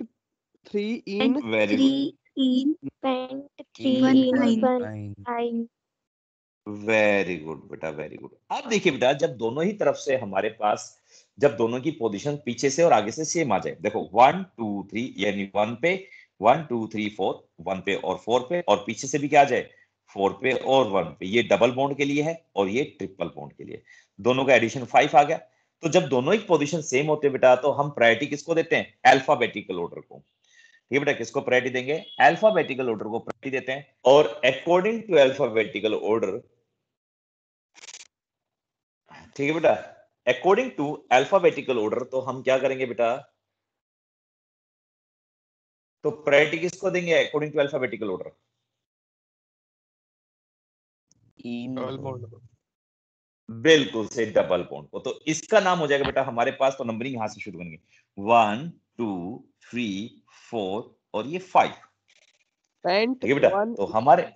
three yne very good point very good बेटा वेरी गुड अब देखिए बेटा जब दोनों ही तरफ से हमारे पास जब दोनों की पोजीशन पीछे से और आगे से सेम आ जाए देखो वन टू थ्री यानी वन पे one two three four one पे और फोर पे और पीछे से भी क्या आ जाए फोर पे और वन पे ये डबल बॉन्ड के लिए है और ये ट्रिपल बॉन्ड के लिए दोनों का एडिशन फाइव आ गया तो जब दोनों ही पोजीशन सेम होते बेटा तो हम प्रायोरिटी किसको देते हैं अल्फाबेटिकल ऑर्डर को ये बेटा किसको प्रायोरिटी देंगे अल्फाबेटिकल ऑर्डर को प्रायोरिटी देते हैं और अकॉर्डिंग टू अल्फाबेटिकल ऑर्डर ठीक है बेटा अकॉर्डिंग टू अल्फाबेटिकल ऑर्डर तो हम क्या करेंगे बेटा तो प्रायोरिटी किसको देंगे अकॉर्डिंग टू अल्फाबेटिकल ऑर्डर बिल्कुल से डबल बॉन्ड को तो इसका नाम हो जाएगा बेटा हमारे पास तो नंबरिंग यहां से शुरू करेंगे वन टू थ्री फोर और ये फाइव पैंट बेटा तो हमारे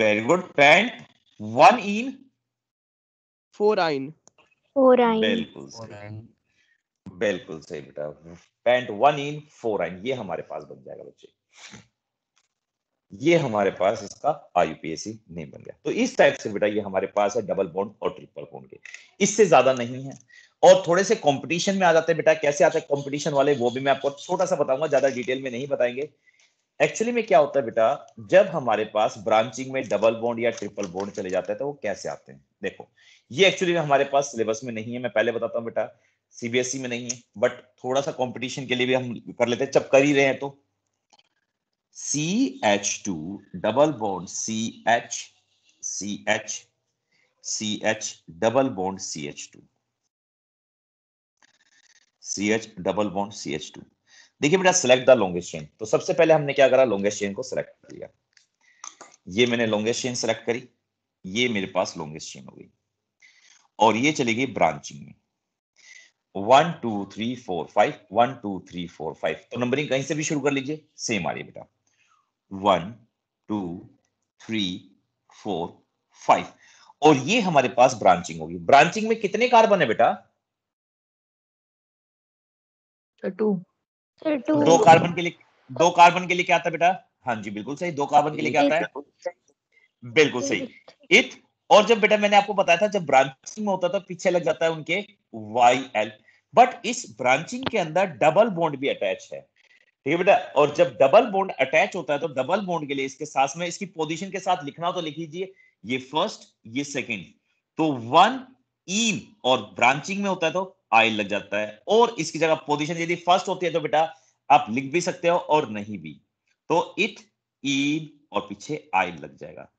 very good pent one en four yne four yne बिल्कुल सही बिल्कुल सही बेटा पैंट वन इन फोर आइन ये हमारे पास बन जाएगा बच्चे ये हमारे पास इसका आईयूपीएसी नहीं बन गया तो इस टाइप से बेटा ये हमारे पास है डबल बॉन्ड और ट्रिपल बॉन्ड के इससे ज्यादा नहीं है और थोड़े से कंपटीशन में आ जाते हैं बेटा कैसे आते हैं कंपटीशन वाले वो भी मैं आपको छोटा सा बताऊंगा ज्यादा डिटेल में नहीं बताएंगे एक्चुअली में क्या होता है बेटा जब हमारे पास ब्रांचिंग में डबल बॉन्ड या ट्रिपल बॉन्ड चले जाते हैं तो वो कैसे आते हैं देखो ये एक्चुअली हमारे पास सिलेबस में नहीं है मैं पहले बताता हूँ बेटा सीबीएसई e में नहीं है बट थोड़ा सा कॉम्पिटिशन के लिए भी हम कर लेते हैं जब कर ही रहे हैं तो C H two double bond C H C H C H double bond C H two C H double bond C H two देखिए बेटा सिलेक्ट द लॉन्गेस्ट चेन तो सबसे पहले हमने क्या करा लॉन्गेस्ट चेन को सिलेक्ट कर लिया ये मैंने लॉन्गेस्ट चेन सिलेक्ट करी ये मेरे पास लॉन्गेस्ट चेन हो गई और ये चली गई ब्रांचिंग में one two three four five one two three four five तो नंबरिंग कहीं से भी शुरू कर लीजिए सेम आ रही बेटा one two three four five और ये हमारे पास ब्रांचिंग होगी ब्रांचिंग में कितने कार्बन है बेटा सर टू सर टू दो कार्बन के लिए दो कार्बन के लिए क्या आता है बेटा हाँ जी बिल्कुल सही दो कार्बन के लिए क्या आता है बिल्कुल सही इथ और जब बेटा मैंने आपको बताया था जब ब्रांचिंग में होता था तो पीछे लग जाता है उनके वाई एल बट इस ब्रांचिंग के अंदर डबल बॉन्ड भी अटैच है ठीक है बेटा और जब डबल बॉन्ड अटैच होता है तो डबल बॉन्ड के लिए इसके साथ में इसकी पोजीशन के साथ लिखना तो लिख लीजिए ये फर्स्ट ये सेकंड तो वन ईम e और ब्रांचिंग में होता है तो आई लग जाता है और इसकी जगह पोजिशन यदि फर्स्ट होती है तो बेटा आप लिख भी सकते हो और नहीं भी तो इट ईन और पीछे आई लग जाएगा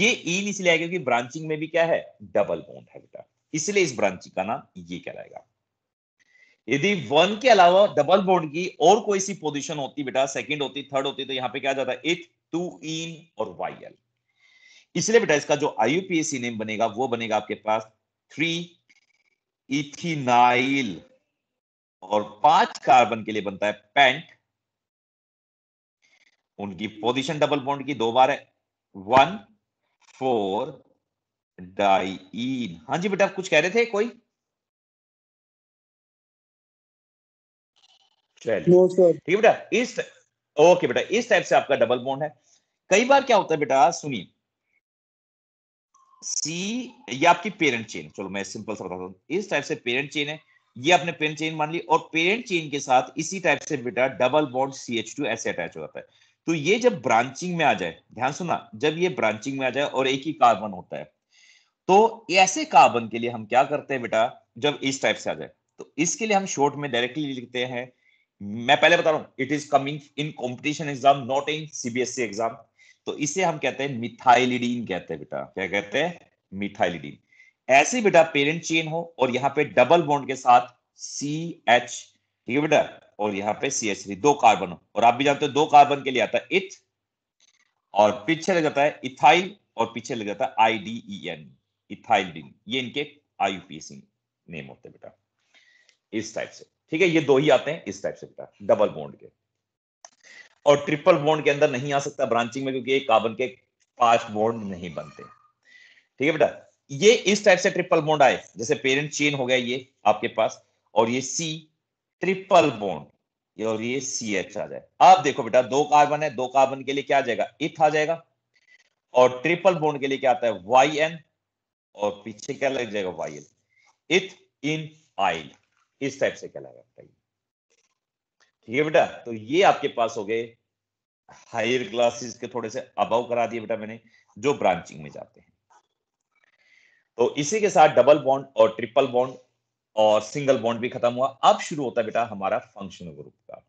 ये ईन इसलिए आएगा क्योंकि ब्रांचिंग में भी क्या है डबल बॉन्ड है बेटा इसलिए इस ब्रांचिंग का नाम ये कहलाएगा यदि वन के अलावा डबल बोर्ड की और कोई सी पोजीशन होती बेटा सेकंड होती थर्ड होती तो यहां पे क्या जाता है इट टू इन और वाई एल इसलिए बेटा इसका जो आईयूपीएसी नेम बनेगा वो बनेगा आपके पास थ्री इथिनाइल और पांच कार्बन के लिए बनता है पेंट उनकी पोजीशन डबल बॉन्ड की दो बार है वन फोर डाइन हाँ जी बेटा कुछ कह रहे थे कोई ठीक है बेटा इस ओके बेटा इस टाइप से आपका डबल बॉन्ड है कई बार क्या होता है बेटा सुनिए सी ये आपकी पेरेंट चेन चलो मैं सिंपल सा बताता हूँ इस टाइप से पेरेंट चेन है ये आपने पेरेंट चेन मान ली और पेरेंट चेन के साथ इसी टाइप से बेटा double bond C H two ऐसे अटैच हो जाता है तो ये जब ब्रांचिंग में आ जाए ध्यान सुना जब ये ब्रांचिंग में आ जाए और एक ही कार्बन होता है तो ऐसे कार्बन के लिए हम क्या करते हैं बेटा जब इस टाइप से आ जाए तो इसके लिए हम शॉर्ट में डायरेक्टली लिखते हैं मैं पहले बता रहा हूं it is coming in competition exam not in CBSE exam तो इसे हम कहते हैं मिथाइलिडीन कहते हैं बेटा क्या कहते हैं मिथाइलिडीन ऐसे बेटा पेरेंट चेन हो और यहाँ पे डबल बॉन्ड के साथ सी एच ठीक है बेटा और यहाँ पे सी एच थ्री दो कार्बन हो और आप भी जानते हो दो कार्बन के लिए आता है इथ और पीछे लग जाता है इथाइल और पीछे लग जाता है I D E N ethylidene ये इनके आई नेम होते हैं बेटा इस टाइप से ठीक है ये दो ही आते हैं इस टाइप से बेटा डबल बॉन्ड के और ट्रिपल बॉन्ड के अंदर नहीं आ सकता ब्रांचिंग में क्योंकि एक कार्बन के पांच बॉन्ड नहीं बनते ठीक है बेटा ये इस टाइप से ट्रिपल बॉन्ड आए जैसे पेरेंट चेन हो गया ये आपके पास और ये सी ट्रिपल बॉन्ड और ये सी एच आ जाए आप देखो बेटा दो कार्बन है दो कार्बन के लिए क्या आ जाएगा इथ आ जाएगा और ट्रिपल बॉन्ड के लिए क्या आता है वाई एन और पीछे क्या लग जाएगा वाई एल इथ इन आइल इस टाइप से क्या लगा ठीक है बेटा तो ये आपके पास हो गए हायर क्लासेस के थोड़े से अबव करा दिए बेटा मैंने जो ब्रांचिंग में जाते हैं तो इसी के साथ डबल बॉन्ड और ट्रिपल बॉन्ड और सिंगल बॉन्ड भी खत्म हुआ अब शुरू होता है बेटा हमारा फंक्शनल ग्रुप का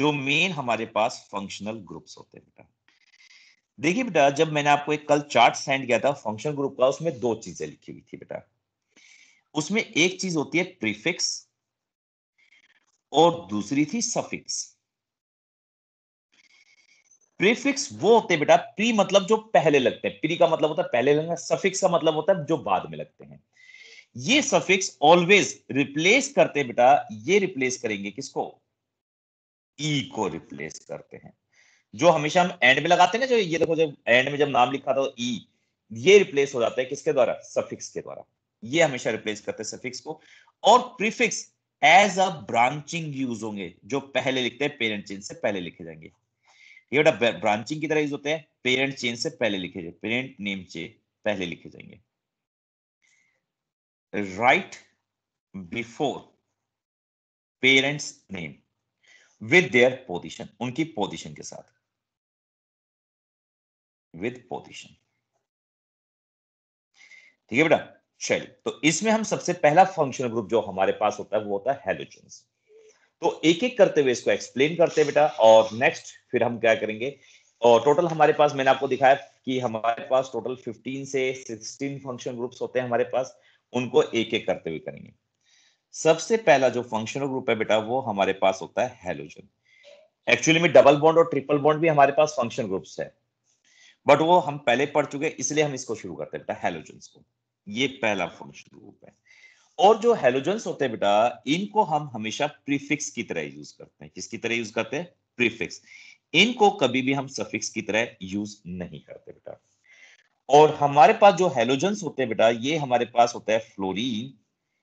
जो मेन हमारे पास फंक्शनल ग्रुप्स होते हैं बेटा देखिए बेटा जब मैंने आपको एक कल चार्ट सेंड किया था फंक्शनल ग्रुप का उसमें दो चीजें लिखी हुई थी बेटा उसमें एक चीज होती है प्रीफिक्स और दूसरी थी सफिक्स प्रीफिक्स वो होते हैं बेटा प्री मतलब जो पहले लगते हैं प्री का मतलब होता है पहले लगना सफिक्स का मतलब होता है जो बाद में लगते हैं ये सफिक्स ऑलवेज रिप्लेस करते हैं बेटा ये रिप्लेस करेंगे किसको ई e को रिप्लेस करते हैं जो हमेशा हम एंड में लगाते हैं ना जो ये देखो जब एंड में जब नाम लिखा था ई e, ये रिप्लेस हो जाता है किसके द्वारा सफिक्स के द्वारा ये हमेशा रिप्लेस करते हैं सफिक्स को और prefix as a branching use होंगे जो पहले लिखते हैं पेरेंट चेन से पहले लिखे जाएंगे ये बेटा ब्रांचिंग की तरह यूज होते हैं पेरेंट चेन से पहले लिखे जाए पेरेंट नेम से पहले लिखे जाएंगे right before parents name with their position उनकी पोजिशन के साथ विद पोजिशन ठीक है बेटा चलिए तो इसमें हम सबसे पहला फंक्शनल ग्रुप जो हमारे पास होता है वो होता है हेलोजन्स तो एक एक करते हुए इसको एक्सप्लेन करते हैं बेटा और नेक्स्ट फिर हम क्या करेंगे और टोटल हमारे पास मैंने आपको दिखाया कि हमारे पास टोटल 15 से 16 फंक्शन ग्रुप्स होते हैं हमारे पास उनको एक एक करते हुए करेंगे सबसे पहला जो फंक्शनल ग्रुप है बेटा वो हमारे पास होता है हेलोजन एक्चुअली में डबल बॉन्ड और ट्रिपल बॉन्ड भी हमारे पास फंक्शन ग्रुप्स है बट वो हम पहले पढ़ चुके इसलिए हम इसको शुरू करते हैं बेटा हेलोजन को ये पहला फंक्शनल ग्रुप है और जो हेलोजन होते हैं बेटा इनको हम हमेशा प्रीफिक्स की तरह यूज करते हैं किसकी तरह यूज करते हैं प्रीफिक्स इनको कभी भी हम सफिक्स की तरह यूज नहीं करते बेटा और हमारे पास जो हेलोजन होते हैं बेटा ये हमारे पास होता है फ्लोरीन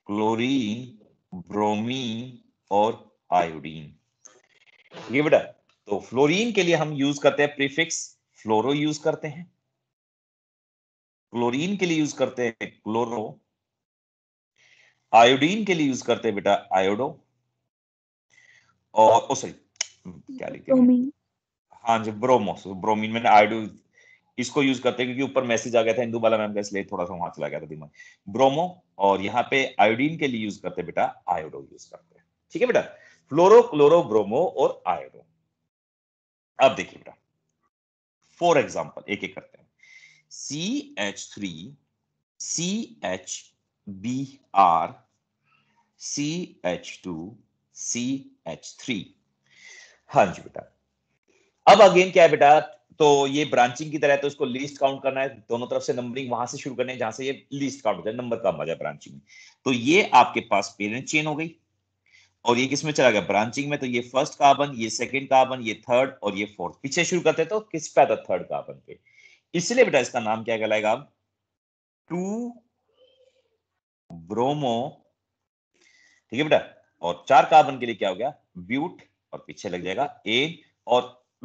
क्लोरीन ब्रोमीन और आयोडीन ये बेटा तो फ्लोरीन के लिए हम यूज करते हैं प्रीफिक्स फ्लोरो यूज करते हैं क्लोरीन के लिए यूज करते हैं क्लोरो आयोडीन के लिए यूज करते हैं बेटा आयोडो और ओ सॉरी हम्म, क्या लिखे हाँ जी ब्रोमो ब्रोमीन मैंने आयोडो इसको यूज करते हैं क्योंकि ऊपर मैसेज आ गया था इंदू बाला मैम का इसलिए थोड़ा सा वहां चला गया था दिमाग ब्रोमो और यहाँ पे आयोडीन के लिए यूज करते हैं बेटा आयोडो यूज करते हैं ठीक है बेटा फ्लोरो क्लोरो ब्रोमो और आयोडो अब देखिए बेटा फॉर एग्जाम्पल एक एक करते हैं CH3, CHBr, CH2, CH3. हाँ जी बेटा अब अगेन क्या है बेटा तो ये ब्रांचिंग की तरह है तो इसको लिस्ट काउंट करना है दोनों तरफ से नंबरिंग वहां से शुरू करना है जहां से ये लिस्ट काउंट हो जाए नंबर कम आ जाए ब्रांचिंग में तो ये आपके पास पेरेंट चेन हो गई और ये किसमें चला गया ब्रांचिंग में तो ये फर्स्ट कार्बन ये सेकेंड कार्बन ये थर्ड और ये फोर्थ पीछे शुरू करते तो किस पे था थर्ड कार्बन पे इसलिए बेटा इसका नाम क्या कहलाएगा अब टू ब्रोमो ठीक है बेटा और चार कार्बन के लिए क्या हो गया ब्यूट और पीछे लग जाएगा ए और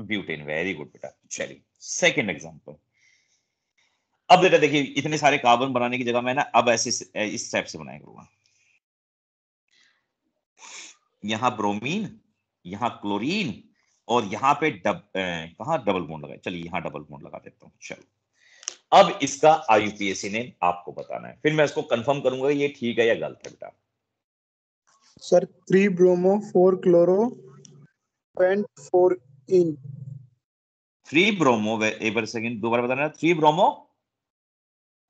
ब्यूटेन वेरी गुड बेटा चलिए सेकेंड एग्जाम्पल अब बेटा देखिए इतने सारे कार्बन बनाने की जगह मैं ना अब ऐसे इस टाइप से बनाया करूंगा यहां ब्रोमीन यहां क्लोरीन और यहां पे डब कहा डबल बोन लगा चलिए यहां डबल बोन लगा देता हूं चलो अब इसका आईयूपीएससी ने आपको बताना है फिर मैं इसको कंफर्म करूंगा ये ठीक है या गलत है बेटा sir three bromo four chloro pent four ene three bromo एक सेकेंड दोबारा बताना थ्री ब्रोमो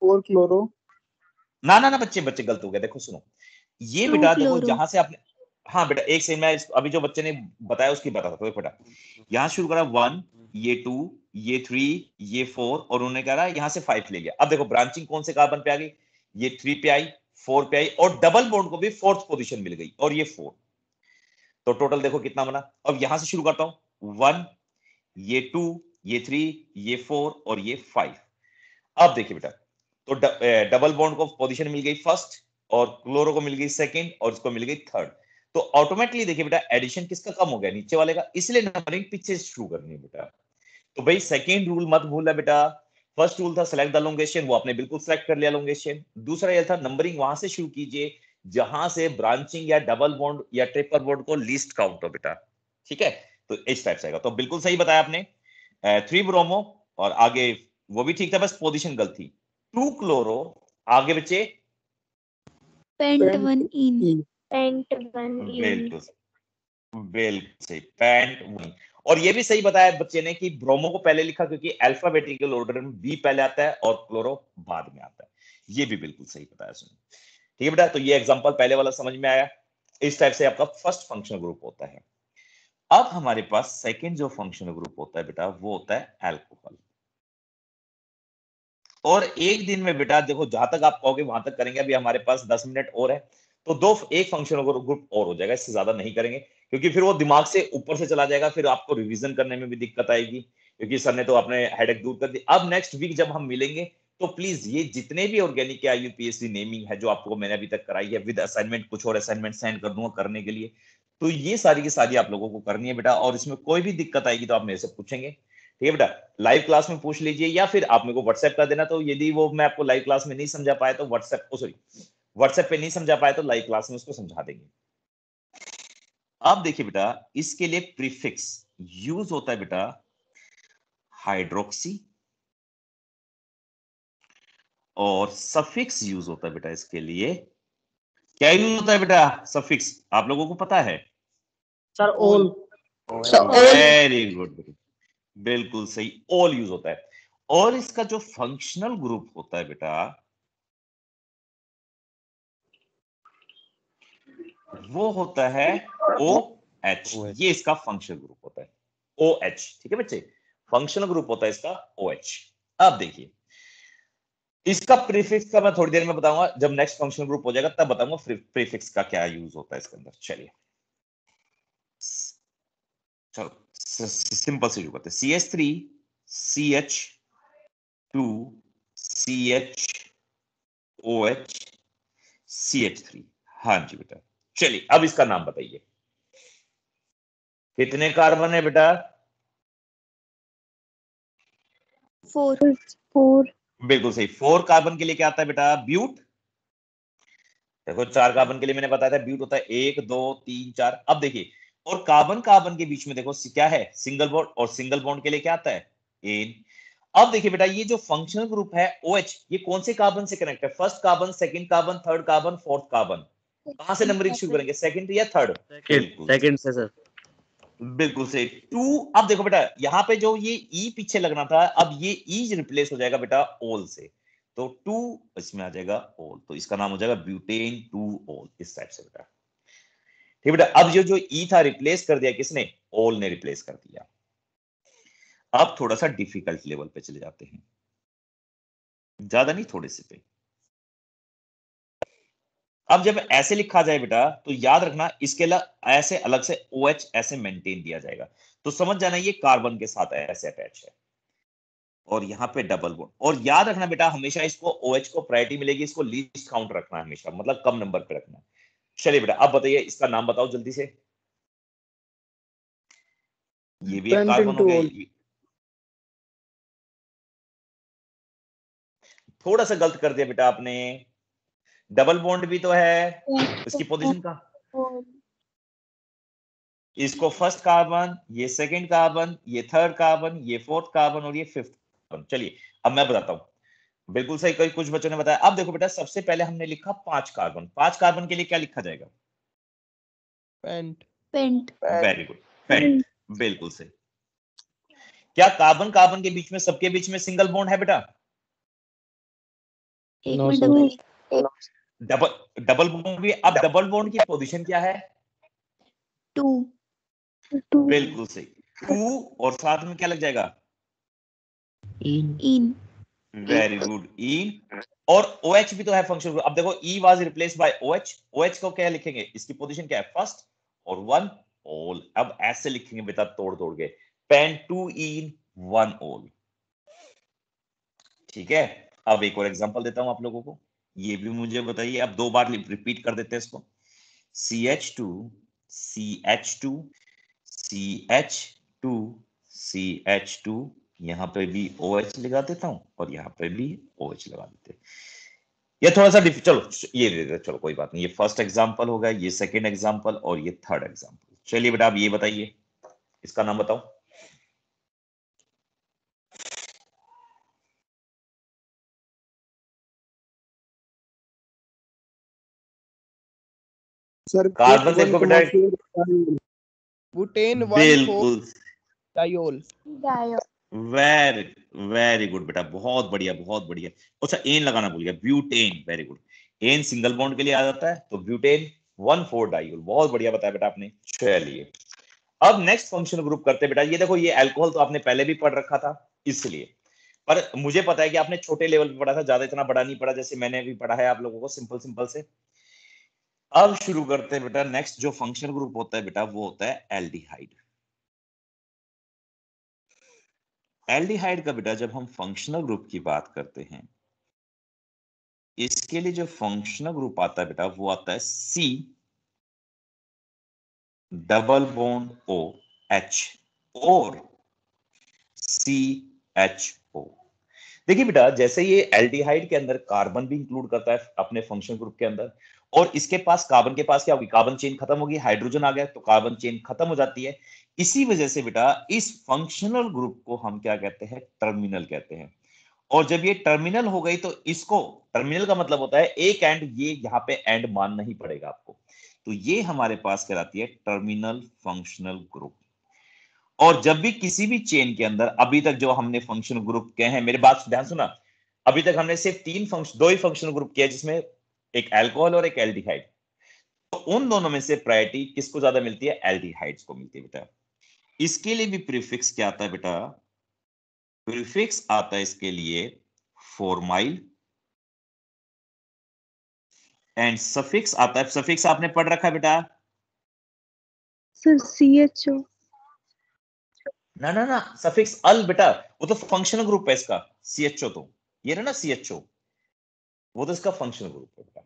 फोर क्लोरो ना ना ना बच्चे बच्चे गलत हो गया देखो सुनो ये बेटा देखो जहां से आपने हाँ बेटा एक सेकंड मैं अभी जो बच्चे ने बताया उसकी बता था बेटा यहाँ शुरू करा वन ये टू ये थ्री ये फोर और उन्होंने कहा यहाँ से फाइव ले लिया अब देखो ब्रांचिंग कौन से कार्बन पे आ गई ये थ्री पे आई फोर पे आई और डबल बॉन्ड को भी फोर्थ पोजिशन मिल गई और ये फोर तो टोटल देखो कितना बना अब यहां से शुरू करता हूं वन ये टू ये थ्री ये फोर और ये फाइव अब देखिए बेटा तो डबल बॉन्ड को पोजीशन मिल गई फर्स्ट और क्लोरो को मिल गई सेकंड और इसको मिल गई थर्ड तो ऑटोमेटिकली देखिए बेटा एडिशन किसका कम हो गया नीचे वाले का इसलिए नंबरिंग पीछे शुरू करनी है बेटा तो भाई सेकेंड रूल मत भूलना बेटा फर्स्ट रूल था सिलेक्ट द लोंगेशन वो आपने बिल्कुल सिलेक्ट कर लिया लोंगेशन दूसरा यह था नंबरिंग वहां से शुरू कीजिए जहां से ब्रांचिंग या डबल बॉन्ड या ट्रिपल बॉन्ड को लिस्ट काउंट हो बेटा ठीक है तो इस टाइप से आएगा तो बिल्कुल सही बताया आपने थ्री ब्रोमो और आगे वो भी ठीक था बस पोजीशन गलत थी टू क्लोरो आगे बच्चे pent one ene pent one बिल्कुल सही पेंट वन और ये भी सही बताया बच्चे ने कि ब्रोमो को पहले लिखा क्योंकि अल्फाबेटिकल ऑर्डर में बी पहले आता है और क्लोरो बाद में आता है ये भी बिल्कुल सही बताया सुन ठीक है बेटा तो ये एग्जांपल पहले वाला समझ में आया इस टाइप से आपका फर्स्ट फंक्शनल ग्रुप होता है अब हमारे पास सेकेंड जो फंक्शनल ग्रुप होता है बेटा वो होता है एल्कोहल और एक दिन में बेटा देखो जहां तक आप कहोगे वहां तक करेंगे अभी हमारे पास दस मिनट और है तो दो एक फंक्शन ग्रुप और हो जाएगा इससे ज्यादा नहीं करेंगे क्योंकि फिर वो दिमाग से ऊपर से चला जाएगा फिर आपको रिविजन करने में भी दिक्कत आएगी क्योंकि सर ने तो अपने हेडेक दूर कर दी अब नेक्स्ट वीक जब हम मिलेंगे तो प्लीज ये जितने भी ऑर्गेनिक या यूपीएससी नेमिंग है जो आपको मैंने अभी तक कराई है विद असाइनमेंट कुछ और असाइनमेंट सेंड कर दूंगा करने के लिए तो ये सारी की सारी आप लोगों को करनी है बेटा और इसमें कोई भी दिक्कत आएगी तो आप मेरे से पूछेंगे ठीक है बेटा लाइव क्लास में पूछ लीजिए या फिर आप मेरे को व्हाट्सएप कर देना तो यदि वो मैं आपको लाइव क्लास में नहीं समझा पाया तो व्हाट्सएप को सॉरी व्हाट्सएप पे नहीं समझा पाए तो लाइव क्लास में उसको समझा देंगे अब देखिए बेटा इसके लिए प्रीफिक्स यूज होता है बेटा हाइड्रोक्सी और सफिक्स यूज होता है बेटा इसके लिए क्या यूज होता है बेटा सफिक्स आप लोगों को पता है सर ओल वेरी गुड बिल्कुल सही ओल यूज होता है और इसका जो फंक्शनल ग्रुप होता है बेटा वो होता है ओ एच ये इसका फंक्शनल ग्रुप होता है ओ एच ठीक है बच्चे फंक्शनल ग्रुप होता है इसका ओ एच अब देखिए इसका प्रीफिक्स का मैं थोड़ी देर में बताऊंगा जब नेक्स्ट फंक्शनल ग्रुप हो जाएगा तब बताऊंगा प्रीफिक्स का क्या यूज होता है इसके अंदर चलिए चलो सिंपल से शुरू करते C H three C H two C H O H C H three हाँ जी बेटा चलिए अब इसका नाम बताइए कितने कार्बन है बेटा फोर फोर बिल्कुल सही फोर कार्बन के लिए क्या आता है बेटा ब्यूट देखो चार कार्बन के लिए मैंने बताया था ब्यूट होता है एक दो तीन चार अब देखिए और कार्बन कार्बन के बीच में देखो क्या है सिंगल बॉन्ड और सिंगल बॉन्ड के लिए क्या आता है एन अब देखिए बेटा ये जो फंक्शनल ग्रुप है ओ OH, ये कौन से कार्बन से कनेक्ट है first carbon second carbon third carbon fourth carbon कहा से नंबरिंग शुरू करेंगे सेकंड या थर्ड सेकंड से सर बिल्कुल सही टू अब देखो बेटा यहाँ पे जो ये ई e पीछे लगना था अब ये ई e रिप्लेस हो जाएगा बेटा ओल से तो टू इसमें आ जाएगा ओल तो इसका नाम हो जाएगा ब्यूटेन टू ओल इस टाइप से बेटा ठीक बेटा अब जो जो ई e था रिप्लेस कर दिया किसने ओल ने रिप्लेस कर दिया अब थोड़ा सा डिफिकल्ट लेवल पे चले जाते हैं ज्यादा नहीं थोड़े से पे अब जब ऐसे लिखा जाए बेटा तो याद रखना इसके अलग ऐसे अलग से ओ OH ऐसे मेंटेन दिया जाएगा तो समझ जाना ये कार्बन के साथ ऐसे अटैच है और यहाँ पे डबल बोन और याद रखना बेटा हमेशा इसको ओ OH को प्रायोरिटी मिलेगी इसको लीस्ट काउंट रखना हमेशा मतलब कम नंबर पे रखना चलिए बेटा अब बताइए इसका नाम बताओ जल्दी से ये भी एक कार्बन हो गया थोड़ा सा गलत कर दिया बेटा आपने डबल बॉन्ड भी तो है इसकी पोजीशन का इसको फर्स्ट कार्बन ये सेकंड कार्बन ये थर्ड कार्बन ये फोर्थ कार्बन और ये फिफ्थ कार्बन चलिए अब मैं बताता हूँ बिल्कुल सही कोई कुछ बच्चों ने बताया अब देखो बेटा सबसे पहले हमने लिखा पांच कार्बन पांच कार्बन के लिए क्या लिखा जाएगा pent pent very good pent बिल्कुल सही क्या कार्बन कार्बन के बीच में सबके बीच में सिंगल बॉन्ड है बेटा एक डबल डबल बोन भी अब डबल बोन की पोजीशन क्या है टू बिल्कुल सही टू और साथ में क्या लग जाएगा इन वेरी गुड इन और ओ OH भी तो है फंक्शन अब देखो E was replace by O H O H को क्या लिखेंगे इसकी पोजीशन क्या है फर्स्ट और वन ओल अब ऐसे लिखेंगे बेटा तोड़ तोड़ के pain to in one ol ठीक है अब एक और एग्जांपल देता हूं आप लोगों को ये भी मुझे बताइए आप दो बार रिपीट कर देते हैं इसको C H two C H two C H two C H two यहाँ पे भी ओ OH एच लगा देता हूं और यहाँ पे भी ओ OH एच लगा देते ये थोड़ा सा चलो ये दे दे चलो कोई बात नहीं ये फर्स्ट एग्जाम्पल होगा ये सेकेंड एग्जाम्पल और ये थर्ड एग्जाम्पल चलिए बेटा आप ये बताइए इसका नाम बताओ सर कार्बन देखो बुटेन बिल्कुल डायोल वेरी वेरी गुड बेटा बहुत बढ़िया बहुत बढ़िया अच्छा एन लगाना भूल गया butane very good ane single bond के लिए आ जाता है तो ब्यूटेन वन फोर डाइल बहुत बढ़िया बताया बेटा आपने चलिए अब नेक्स्ट फंक्शन ग्रुप करते हैं बेटा ये देखो ये अल्कोहल तो आपने पहले भी पढ़ रखा था इसलिए पर मुझे पता है कि आपने छोटे लेवल पे पढ़ा था ज्यादा इतना बड़ा नहीं पढ़ा जैसे मैंने भी पढ़ा है आप लोगों को सिंपल सिंपल से अब शुरू करते हैं बेटा नेक्स्ट जो फंक्शन ग्रुप होता है बेटा वो होता है एल्डिहाइड एल्डिहाइड का बेटा जब हम फंक्शनल ग्रुप की बात करते हैं इसके लिए जो फंक्शनल ग्रुप आता है बेटा वो आता है C double bond O H और सी एच ओ देखिए बेटा जैसे ये एल्डिहाइड के अंदर कार्बन भी इंक्लूड करता है अपने फंक्शन ग्रुप के अंदर और इसके पास कार्बन के पास क्या होगी कार्बन चेन खत्म होगी हाइड्रोजन आ गया तो कार्बन चेन खत्म हो जाती है इसी वजह से बेटा इस फंक्शनल ग्रुप को हम क्या कहते हैं टर्मिनल कहते हैं और जब ये टर्मिनल हो गई तो इसको टर्मिनल का मतलब होता है एक एंड ये यहाँ पे एंड मान नहीं पड़ेगा आपको तो ये हमारे पास कहलाती है टर्मिनल फंक्शनल ग्रुप और जब भी किसी भी चेन के अंदर अभी तक जो हमने फंक्शनल ग्रुप कहे हैं मेरे बात ध्यान सुना अभी तक हमने सिर्फ तीन फंक्शन दो ही फंक्शनल ग्रुप किया जिसमें एक एल्कोहल और एक एल्डिहाइड तो उन दोनों में से प्रायोरिटी किसको ज्यादा मिलती है एल्डिहाइड्स को मिलती है बेटा इसके लिए भी प्रीफिक्स क्या आता है बेटा प्रीफिक्स आता है इसके लिए फोरमाइल एंड सफिक्स आता है सफिक्स आपने पढ़ रखा है बेटा सर सी एच ओ ना ना ना सफिक्स अल बेटा वो तो फंक्शनल ग्रुप है इसका सी एच ओ तो ये ना सी एच ओ वो तो इसका फंक्शनल ग्रुप होगा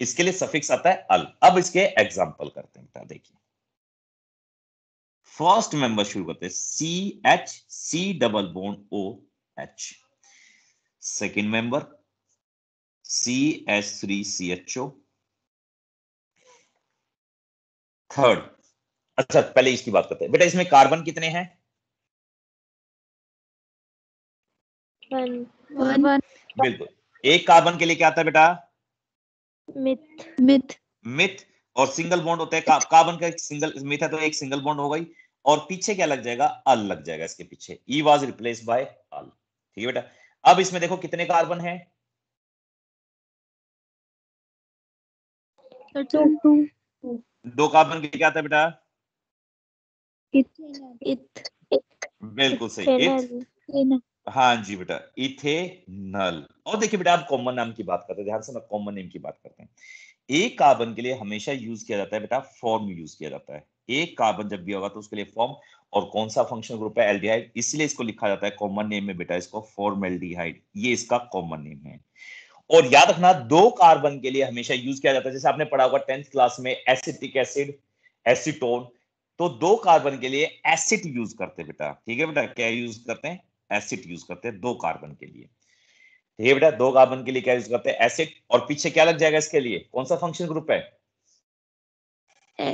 इसके लिए सफिक्स आता है अल अब इसके एग्जाम्पल करते हैं देखिए फर्स्ट मेंबर शुरू करते हैं C H C double bond O H second member C H three C H O third अच्छा पहले इसकी बात करते हैं बेटा इसमें कार्बन कितने हैं बिल्कुल एक कार्बन के लिए क्या आता है बेटा मिथ मिथ मिथ और सिंगल बॉन्ड होता है कार्बन का एक सिंगल मिथ है तो एक सिंगल बॉन्ड हो गई और पीछे क्या लग जाएगा अल लग जाएगा इसके पीछे E was replace by al ठीक है बेटा अब इसमें देखो कितने कार्बन है तो दो कार्बन के लिए क्या आता है बेटा बिल्कुल सही हाँ जी बेटा इथेनल और देखिए बेटा आप कॉमन नाम की बात करते हैं ध्यान से मैं कॉमन नेम की बात करते हैं एक कार्बन के लिए हमेशा यूज किया जाता है बेटा फॉर्म यूज किया जाता है एक कार्बन जब भी होगा तो उसके लिए फॉर्म और कौन सा फंक्शन ग्रुप है एल्डिहाइड इसलिए इसको लिखा जाता है कॉमन नेम में बेटा इसको फॉर्म एल्डिहाइड ये इसका कॉमन नेम है और याद रखना दो कार्बन के लिए हमेशा यूज किया जाता है जैसे आपने पढ़ा होगा टेंथ क्लास में एसिटिक एसिड एसिटोन तो दो कार्बन के लिए एसिड यूज करते हैं बेटा ठीक है बेटा क्या यूज करते हैं एसिड यूज करते हैं दो कार्बन के लिए ठीक तो बेटा दो कार्बन के लिए क्या यूज करते हैं एसिड और पीछे क्या लग जाएगा इसके लिए कौन सा फंक्शन ग्रुप है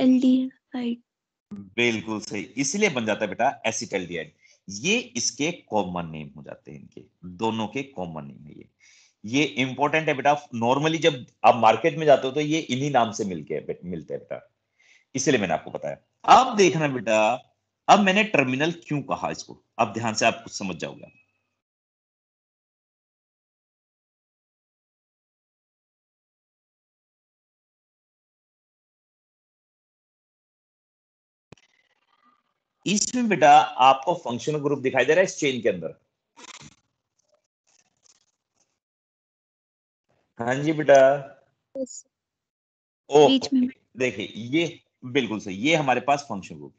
एल्डिहाइड बिल्कुल सही इसलिए बन जाता है बेटा एसिड एल्डिहाइड ये इसके कॉमन नेम हो जाते हैं इनके दोनों के कॉमन नेम है ये ये इंपॉर्टेंट है बेटा नॉर्मली जब आप मार्केट में जाते हो तो ये इन्हीं नाम से मिलके मिलते हैं बेटा इसलिए मैंने आपको बताया अब देखना बेटा अब मैंने टर्मिनल क्यों कहा इसको अब ध्यान से आप कुछ समझ जाओगे इसमें बेटा आपको फंक्शनल ग्रुप दिखाई दे रहा है इस चेन के अंदर हाँ जी बेटा ओ oh, देखिए ये बिल्कुल सही ये हमारे पास फंक्शन ग्रुप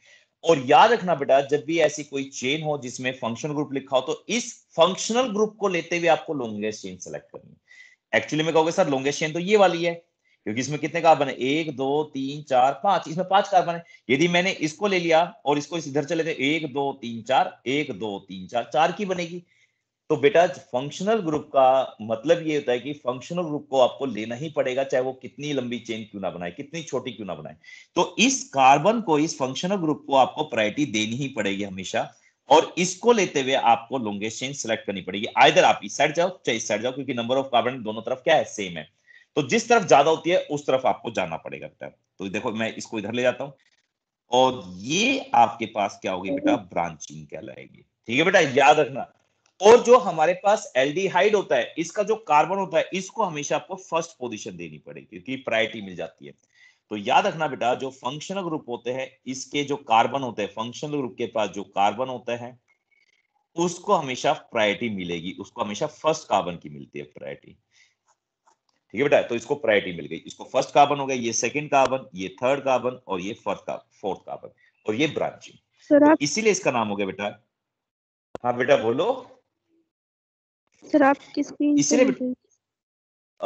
और याद रखना बेटा जब भी ऐसी कोई चेन हो जिसमें फंक्शनल ग्रुप लिखा हो तो इस फंक्शनल ग्रुप को लेते हुए आपको लॉन्गेस्ट चेन सेलेक्ट करनी है एक्चुअली में कहोगे सर लॉन्गेस्ट चेन तो ये वाली है क्योंकि इसमें कितने कार्बन है एक दो तीन चार पांच इसमें पांच कार्बन है यदि मैंने इसको ले लिया और इसको इस इधर चले गए एक दो तीन चार एक दो तीन चार चार की बनेगी तो बेटा फंक्शनल ग्रुप का मतलब ये होता है कि फंक्शनल ग्रुप को आपको लेना ही पड़ेगा चाहे वो कितनी लंबी चेन क्यों ना बनाए कितनी छोटी क्यों ना बनाए तो इस कार्बन को इस फंक्शनल ग्रुप को आपको प्रायोरिटी देनी ही पड़ेगी हमेशा और इसको लेते हुए आपको लॉन्गेस्ट चेन सिलेक्ट करनी पड़ेगी आइधर आप इस साइड जाओ चाहे इस साइड जाओ क्योंकि नंबर ऑफ कार्बन दोनों तरफ क्या है सेम है तो जिस तरफ ज्यादा होती है उस तरफ आपको जाना पड़ेगा बेटा तो देखो मैं इसको इधर ले जाता हूं और ये आपके पास क्या होगी बेटा ब्रांचिंग कहलाएगी ठीक है बेटा याद रखना और जो हमारे पास एल्डिहाइड होता है इसका जो कार्बन होता है इसको हमेशा आपको फर्स्ट पोजीशन देनी पड़ेगी क्योंकि प्रायोरिटी मिल जाती है तो याद रखना बेटा जो फंक्शनल ग्रुप होते हैं इसके जो कार्बन होते हैं फंक्शनल ग्रुप के पास जो कार्बन होता है उसको हमेशा प्रायोरिटी मिलेगी उसको हमेशा फर्स्ट कार्बन की मिलती है प्रायोरिटी ठीक है बेटा तो इसको प्रायोरिटी मिल गई इसको फर्स्ट कार्बन हो गया ये सेकंड कार्बन ये थर्ड कार्बन और ये फोर्थ फोर्थ कार्बन और ये ब्रांचिंग तो इसीलिए इसका नाम हो गया बेटा हाँ बेटा बोलो सर आप किस इसलिए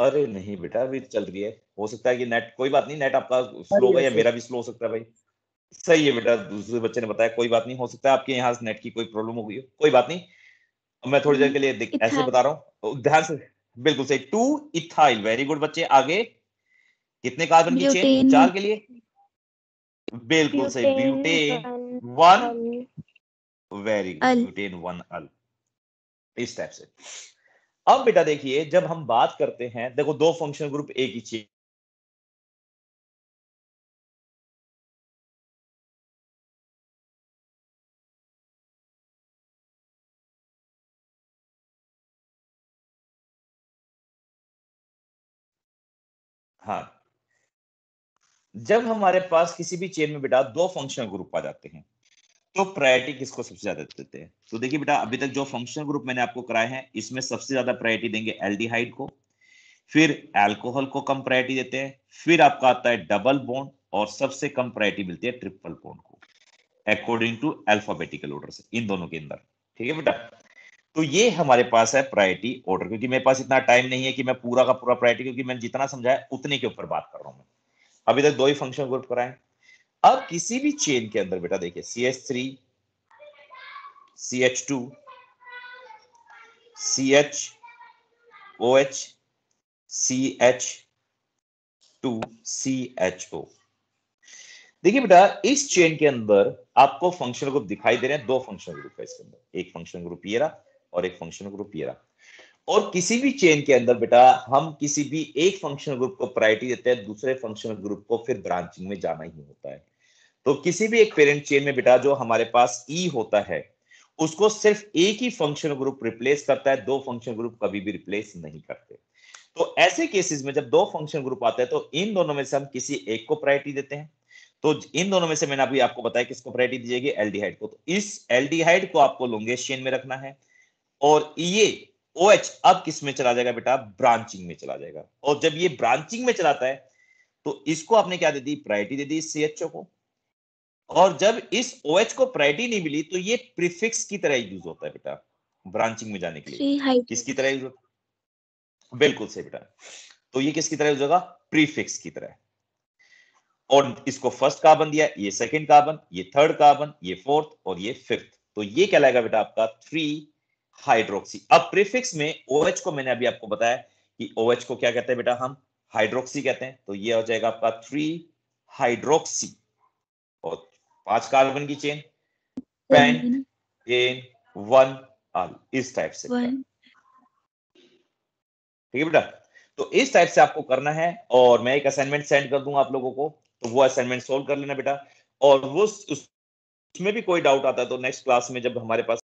अरे नहीं बेटा अभी तो चल रही है हो सकता है कि नेट कोई बात नहीं नेट आपका स्लो है या मेरा भी स्लो हो सकता है भाई सही है बेटा दूसरे बच्चे ने बताया कोई बात नहीं हो सकता है आपके यहाँ नेट की कोई प्रॉब्लम हो गई हो कोई बात नहीं मैं थोड़ी देर के लिए ऐसे बता रहा हूँ ध्यान से बिल्कुल सही टू इथाइल वेरी गुड बच्चे आगे कितने कार्बन की चेन चार के लिए बिल्कुल सही butane one very good butane one al इस टाइप से अब बेटा देखिए जब हम बात करते हैं देखो दो फंक्शन ग्रुप एक ही चीज हाँ जब हमारे पास किसी भी चेन में बेटा दो फंक्शनल ग्रुप आ जाते हैं तो प्रायोरिटी किसको सबसे ज्यादा देते हैं तो देखिए बेटा अभी तक जो फंक्शनल ग्रुप मैंने आपको कराए हैं इसमें सबसे ज्यादा प्रायोरिटी देंगे एल्डिहाइड को फिर एल्कोहल को कम प्रायोरिटी देते हैं फिर आपका आता है डबल बॉन्ड और सबसे कम प्रायोरिटी मिलती है ट्रिपल बॉन्ड को अकॉर्डिंग टू एल्फाबेटिकल ऑर्डर से इन दोनों के अंदर ठीक है बेटा तो ये हमारे पास है प्रायोरिटी ऑर्डर क्योंकि मेरे पास इतना टाइम नहीं है कि मैं पूरा का पूरा प्रायोरिटी क्योंकि मैंने जितना समझाया उतने के ऊपर बात कर रहा हूँ मैं अभी तक दो ही फंक्शन ग्रुप कराए अब किसी भी चेन के अंदर बेटा देखिए C H three C H two C H O H C H two C H O देखिए बेटा इस चेन के अंदर आपको फंक्शन ग्रुप दिखाई दे रहे हैं दो फंक्शन ग्रुप है इसके अंदर एक फंक्शन ग्रुप ये रहा और एक फंक्शन ग्रुप ये रहा और किसी भी चेन के अंदर बेटा हम किसी भी एक फंक्शन ग्रुप को प्रायोरिटी देते हैं दूसरे फंक्शन ग्रुप को फिर ब्रांचिंग में जाना ही होता है तो किसी भी एक पेरेंट चेन में बेटा जो हमारे पास ई e होता है उसको सिर्फ एक ही फंक्शन ग्रुप रिप्लेस करता है दो फंक्शन ग्रुप कभी भी रिप्लेस नहीं करते तो ऐसे केसेस में जब दो फंक्शन ग्रुप आते हैं तो इन दोनों में से हम किसी एक को प्रायोरिटी देते हैं तो इन दोनों में से मैंने अभी आपको बताया किसको प्रायोरिटी दी एल्डिहाइड को तो इस एल्डिहाइड को आपको लोंगेस्ट चेन में रखना है और ये ओ OH अब किस में चला जाएगा बेटा ब्रांचिंग में चला जाएगा और जब ये ब्रांचिंग में चलाता है तो इसको आपने क्या दे the priority they the C H ओ को और जब इस ओ OH को प्रायोरिटी नहीं मिली तो ये प्रीफिक्स की तरह यूज होता है बेटा ब्रांचिंग में जाने के लिए किसकी तरह यूज होता बिल्कुल सही बेटा तो ये किसकी तरह यूज होगा प्रीफिक्स की तरह और इसको फर्स्ट कार्बन दिया ये सेकंड कार्बन ये थर्ड कार्बन ये फोर्थ और ये फिफ्थ तो ये क्या लगेगा बेटा आपका थ्री हाइड्रोक्सी अब प्रीफिक्स में ओएच OH को मैंने अभी आपको बताया कि ओएच OH को क्या कहते हैं बेटा हम हाइड्रोक्सी कहते हैं तो ये हो जाएगा आपका थ्री हाइड्रोक्सी और पांच कार्बन की चेन पेन एन वन आदि इस टाइप से ठीक है बेटा तो इस टाइप से आपको करना है और मैं एक असाइनमेंट सेंड कर दूंगा आप लोगों को तो वो असाइनमेंट सोल्व कर लेना बेटा और वो उसमें भी कोई डाउट आता है तो नेक्स्ट क्लास में जब हमारे पास